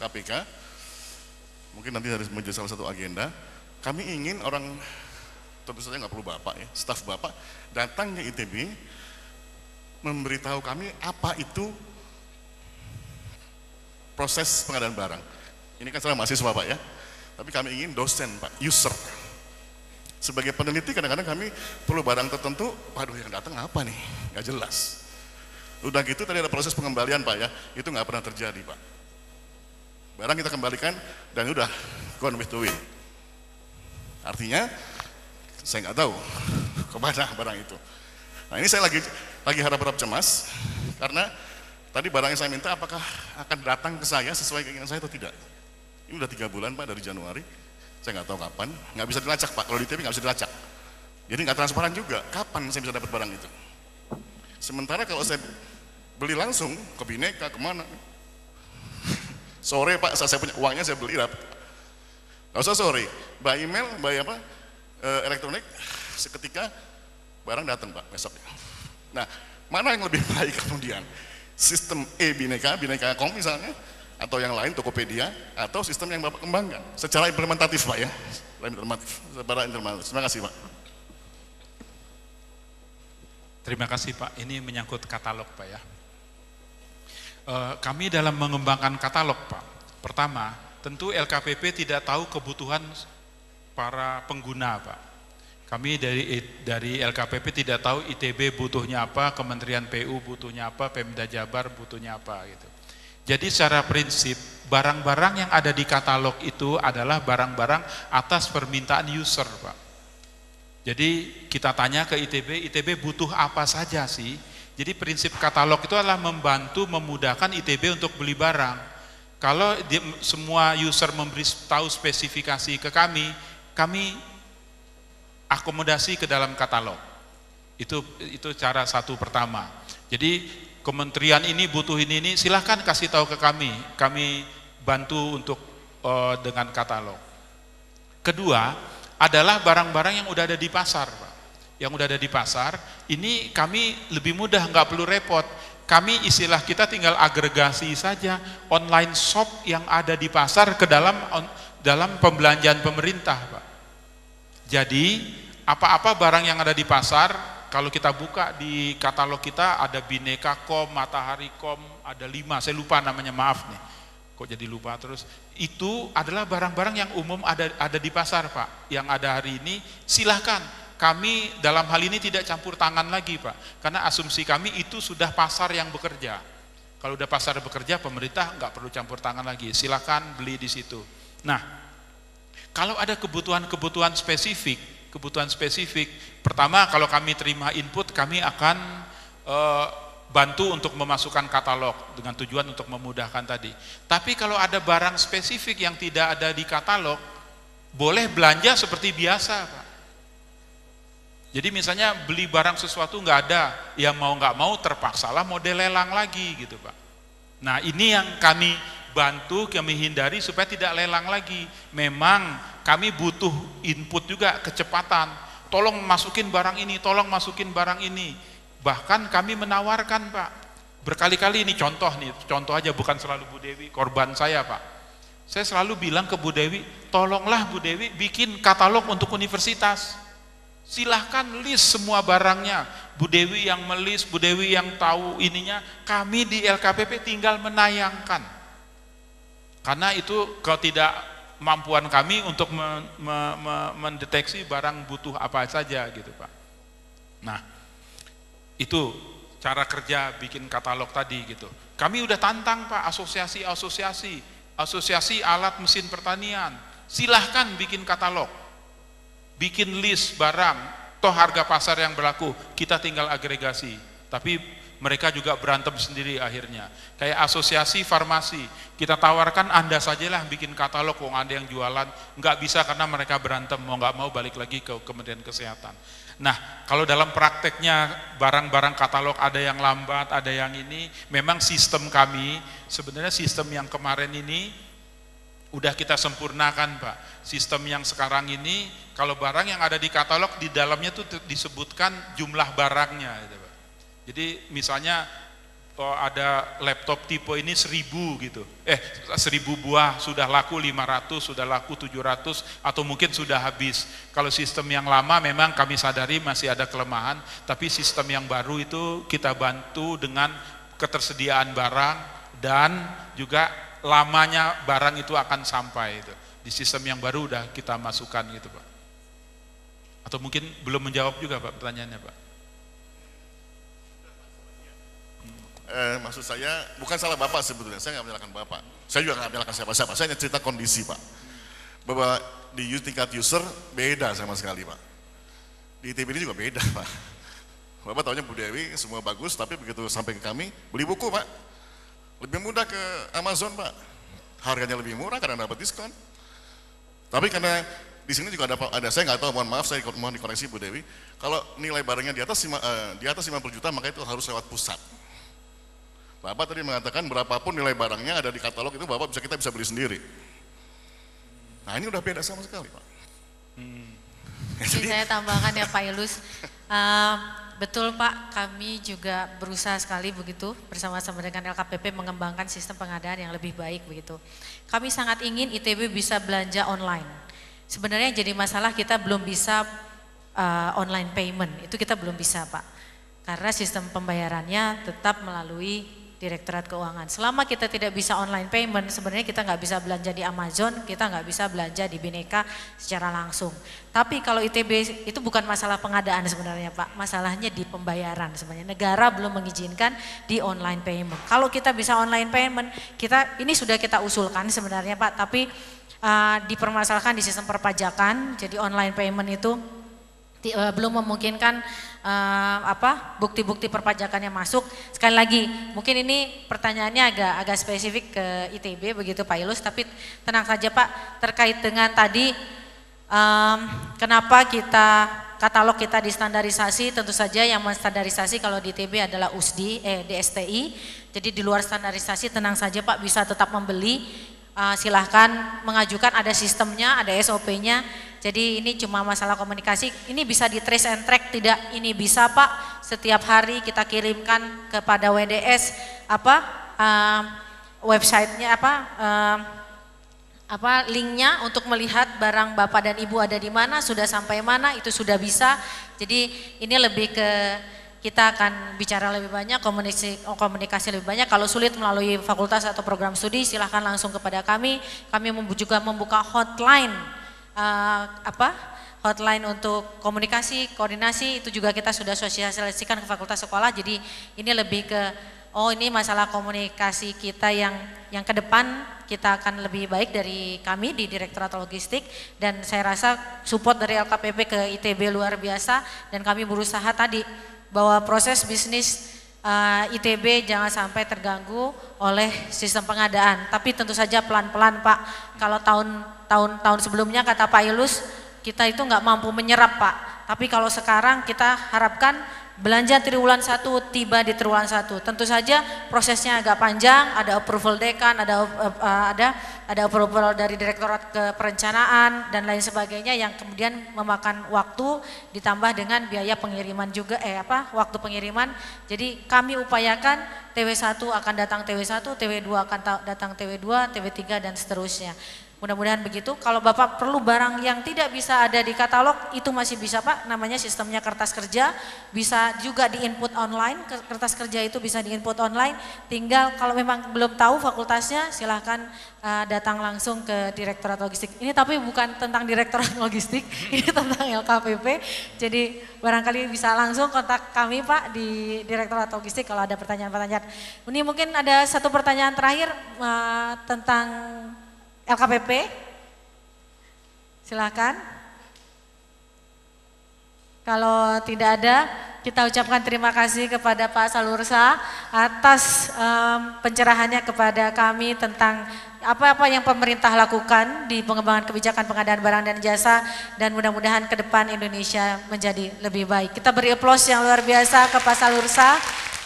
F: KPK, mungkin nanti harus menjadi salah satu agenda. Kami ingin orang, tentu saja nggak perlu bapak ya, staff bapak datang ke ITB memberitahu kami apa itu proses pengadaan barang. Ini kan salah mahasiswa pak ya, tapi kami ingin dosen pak, user. Sebagai peneliti kadang-kadang kami perlu barang tertentu, waduh yang datang apa nih, nggak jelas. Udah gitu tadi ada proses pengembalian pak ya, itu nggak pernah terjadi pak Barang kita kembalikan dan udah gone with the wind. Artinya saya nggak tahu kemana barang itu. Nah ini saya lagi lagi harap-harap cemas karena tadi barang yang saya minta apakah akan datang ke saya sesuai keinginan saya atau tidak. Ini udah tiga bulan Pak dari Januari, saya nggak tahu kapan, nggak bisa dilacak Pak, kalau di TV nggak bisa dilacak. Jadi nggak transparan juga, kapan saya bisa dapat barang itu. Sementara kalau saya beli langsung ke Bineka, kemana, Sore Pak, saya, punya uangnya saya beli rap Gak usah sore, by email, by apa, e, elektronik, seketika barang datang Pak besoknya. Nah, mana yang lebih baik kemudian? Sistem E Bineka, kom misalnya, atau yang lain Tokopedia, atau sistem yang Bapak kembangkan secara implementatif Pak ya. Secara implementatif, secara implementatif. Terima kasih Pak.
D: Terima kasih Pak, ini menyangkut katalog Pak ya. Eh, kami dalam mengembangkan katalog, Pak. Pertama, tentu LKPP tidak tahu kebutuhan para pengguna, Pak. Kami dari dari LKPP tidak tahu ITB butuhnya apa, Kementerian PU butuhnya apa, Pemda Jabar butuhnya apa gitu. Jadi secara prinsip barang-barang yang ada di katalog itu adalah barang-barang atas permintaan user, Pak. Jadi kita tanya ke ITB, ITB butuh apa saja sih? Jadi prinsip katalog itu adalah membantu memudahkan ITB untuk beli barang. Kalau dia, semua user memberi tahu spesifikasi ke kami, kami akomodasi ke dalam katalog. Itu itu cara satu pertama. Jadi kementerian ini butuh ini ini silahkan kasih tahu ke kami, kami bantu untuk uh, dengan katalog. Kedua adalah barang-barang yang udah ada di pasar, Pak yang udah ada di pasar, ini kami lebih mudah, nggak perlu repot. Kami istilah kita tinggal agregasi saja online shop yang ada di pasar ke dalam on, dalam pembelanjaan pemerintah, Pak. Jadi, apa-apa barang yang ada di pasar kalau kita buka di katalog kita ada Bineka Matahari.com, Matahari Kom, ada lima, saya lupa namanya, maaf nih. Kok jadi lupa terus? Itu adalah barang-barang yang umum ada ada di pasar, Pak. Yang ada hari ini, silahkan kami dalam hal ini tidak campur tangan lagi Pak. Karena asumsi kami itu sudah pasar yang bekerja. Kalau udah pasar bekerja, pemerintah nggak perlu campur tangan lagi. Silakan beli di situ. Nah, kalau ada kebutuhan-kebutuhan spesifik, kebutuhan spesifik, pertama kalau kami terima input, kami akan e, bantu untuk memasukkan katalog dengan tujuan untuk memudahkan tadi. Tapi kalau ada barang spesifik yang tidak ada di katalog, boleh belanja seperti biasa, Pak. Jadi misalnya beli barang sesuatu nggak ada, ya mau nggak mau terpaksalah model lelang lagi gitu Pak. Nah ini yang kami bantu, kami hindari supaya tidak lelang lagi. Memang kami butuh input juga kecepatan. Tolong masukin barang ini, tolong masukin barang ini. Bahkan kami menawarkan Pak, berkali-kali ini contoh nih, contoh aja bukan selalu Bu Dewi, korban saya Pak. Saya selalu bilang ke Bu Dewi, tolonglah Bu Dewi bikin katalog untuk universitas Silahkan list semua barangnya. Bu Dewi yang melis, Bu Dewi yang tahu ininya. Kami di LKPP tinggal menayangkan. Karena itu tidak ketidakmampuan kami untuk me, me, me, mendeteksi barang butuh apa saja gitu Pak. Nah, itu cara kerja bikin katalog tadi gitu. Kami udah tantang Pak asosiasi-asosiasi, asosiasi alat mesin pertanian. Silahkan bikin katalog bikin list barang, toh harga pasar yang berlaku, kita tinggal agregasi. Tapi mereka juga berantem sendiri akhirnya. Kayak asosiasi farmasi, kita tawarkan Anda sajalah bikin katalog, wong ada yang jualan, nggak bisa karena mereka berantem, mau nggak mau balik lagi ke Kementerian Kesehatan. Nah, kalau dalam prakteknya barang-barang katalog ada yang lambat, ada yang ini, memang sistem kami, sebenarnya sistem yang kemarin ini Udah kita sempurnakan Pak. Sistem yang sekarang ini kalau barang yang ada di katalog di dalamnya tuh disebutkan jumlah barangnya gitu, Pak. Jadi misalnya oh, ada laptop tipe ini seribu gitu. Eh seribu buah sudah laku 500, sudah laku 700 atau mungkin sudah habis. Kalau sistem yang lama memang kami sadari masih ada kelemahan, tapi sistem yang baru itu kita bantu dengan ketersediaan barang dan juga lamanya barang itu akan sampai itu di sistem yang baru udah kita masukkan gitu pak atau mungkin belum menjawab juga pak pertanyaannya pak
F: hmm. eh, maksud saya bukan salah bapak sebetulnya saya nggak menyalahkan bapak saya juga nggak menyalahkan siapa-siapa saya hanya cerita kondisi pak bahwa di tingkat user beda sama sekali pak di ITB ini juga beda pak bapak tahunya Bu Dewi semua bagus tapi begitu sampai ke kami beli buku pak lebih mudah ke Amazon pak, harganya lebih murah karena dapat diskon. Tapi karena di sini juga ada, ada saya nggak tahu, mohon maaf saya mohon dikoreksi Bu Dewi. Kalau nilai barangnya di atas eh, di atas 50 juta maka itu harus lewat pusat. Bapak tadi mengatakan berapapun nilai barangnya ada di katalog itu Bapak bisa kita bisa beli sendiri. Nah ini udah beda sama sekali Pak.
D: Hmm. Jadi saya
C: tambahkan ya Pak Ilus. Um, ehm, Betul Pak, kami juga berusaha sekali begitu bersama-sama dengan LKPP mengembangkan sistem pengadaan yang lebih baik begitu. Kami sangat ingin ITB bisa belanja online. Sebenarnya jadi masalah kita belum bisa uh, online payment, itu kita belum bisa Pak. Karena sistem pembayarannya tetap melalui Direktorat Keuangan. Selama kita tidak bisa online payment, sebenarnya kita nggak bisa belanja di Amazon, kita nggak bisa belanja di Bineka secara langsung. Tapi kalau ITB itu bukan masalah pengadaan sebenarnya Pak, masalahnya di pembayaran sebenarnya. Negara belum mengizinkan di online payment. Kalau kita bisa online payment, kita ini sudah kita usulkan sebenarnya Pak, tapi uh, dipermasalahkan di sistem perpajakan, jadi online payment itu eh, belum memungkinkan apa bukti-bukti perpajakannya masuk. Sekali lagi, mungkin ini pertanyaannya agak agak spesifik ke ITB begitu Pak Ilus, tapi tenang saja Pak terkait dengan tadi um, kenapa kita katalog kita distandarisasi tentu saja yang menstandarisasi kalau di ITB adalah usd eh DSTI. Jadi di luar standarisasi tenang saja Pak bisa tetap membeli uh, silahkan mengajukan ada sistemnya, ada SOP-nya. Jadi ini cuma masalah komunikasi, ini bisa di trace and track, tidak ini bisa Pak, setiap hari kita kirimkan kepada WDS apa uh, websitenya apa uh, apa linknya untuk melihat barang bapak dan ibu ada di mana sudah sampai mana itu sudah bisa jadi ini lebih ke kita akan bicara lebih banyak, komunikasi, oh, komunikasi lebih banyak. Kalau sulit melalui fakultas atau program studi, silahkan langsung kepada kami. Kami juga membuka hotline, uh, apa hotline untuk komunikasi, koordinasi itu juga kita sudah sosialisasikan ke fakultas sekolah. Jadi ini lebih ke oh ini masalah komunikasi kita yang yang ke depan kita akan lebih baik dari kami di Direktorat Logistik dan saya rasa support dari LKPP ke ITB luar biasa dan kami berusaha tadi bahwa proses bisnis uh, eh, ITB jangan sampai terganggu oleh sistem pengadaan. Tapi tentu saja pelan-pelan Pak, kalau tahun-tahun sebelumnya kata Pak Ilus, kita itu nggak mampu menyerap Pak. Tapi kalau sekarang kita harapkan Belanja triwulan satu tiba di triwulan satu. Tentu saja prosesnya agak panjang, ada approval dekan, ada eh, eh, ada ada approval dari Direktorat perencanaan dan lain sebagainya yang kemudian memakan waktu ditambah dengan biaya pengiriman juga eh apa? waktu pengiriman. Jadi kami upayakan tw satu akan datang TW1, tw dua akan datang TW2, TW3 dan seterusnya. Mudah-mudahan begitu. Kalau Bapak perlu barang yang tidak bisa ada di katalog, itu masih bisa Pak. Namanya sistemnya kertas kerja, bisa juga di input online. Kertas kerja itu bisa di input online. Tinggal kalau memang belum tahu fakultasnya, silahkan uh, datang langsung ke Direktorat Logistik. Ini tapi bukan tentang Direktorat Logistik, ini tentang LKPP. Jadi barangkali bisa langsung kontak kami Pak di Direktorat Logistik kalau ada pertanyaan-pertanyaan. Ini mungkin ada satu pertanyaan terakhir uh, tentang LKPP? silakan. Kalau tidak ada, kita ucapkan terima kasih kepada Pak Salursa atas um, pencerahannya kepada kami tentang apa-apa yang pemerintah lakukan di pengembangan kebijakan pengadaan barang dan jasa dan mudah-mudahan ke depan Indonesia menjadi lebih baik. Kita beri aplaus yang luar biasa ke Pak Salursa.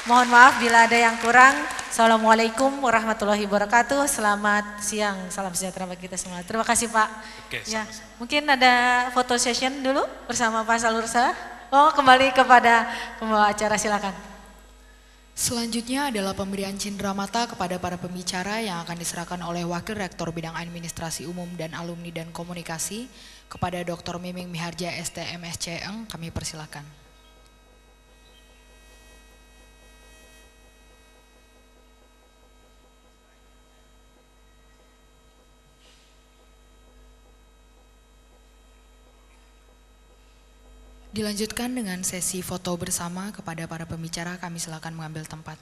C: Mohon maaf bila ada yang kurang. Assalamualaikum warahmatullahi wabarakatuh. Selamat siang, salam sejahtera bagi kita semua. Terima kasih Pak. Oke, ya, mungkin ada foto session dulu bersama Pak Salursa. Oh, kembali kepada pembawa acara silakan.
A: Selanjutnya adalah pemberian cindera mata kepada para pembicara yang akan diserahkan oleh Wakil Rektor Bidang Administrasi Umum dan Alumni dan Komunikasi kepada Dr. Miming Miharja Eng. Kami persilakan. Dilanjutkan dengan sesi foto bersama kepada para pembicara kami silakan mengambil tempat.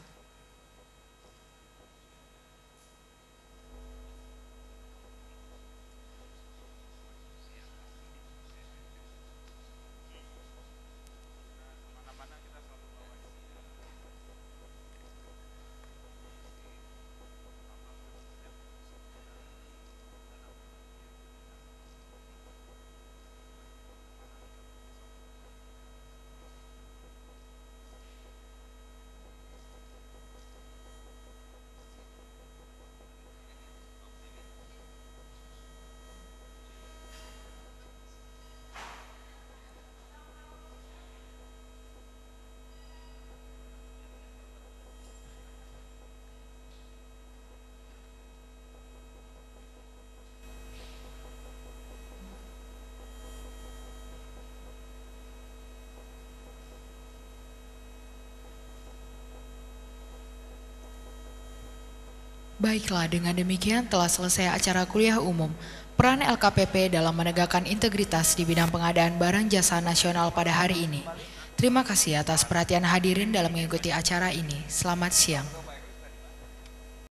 A: Baiklah, dengan demikian telah selesai acara kuliah umum. Peran LKPP dalam menegakkan integritas di bidang pengadaan barang jasa nasional pada hari ini. Terima kasih atas perhatian hadirin dalam mengikuti acara ini. Selamat siang.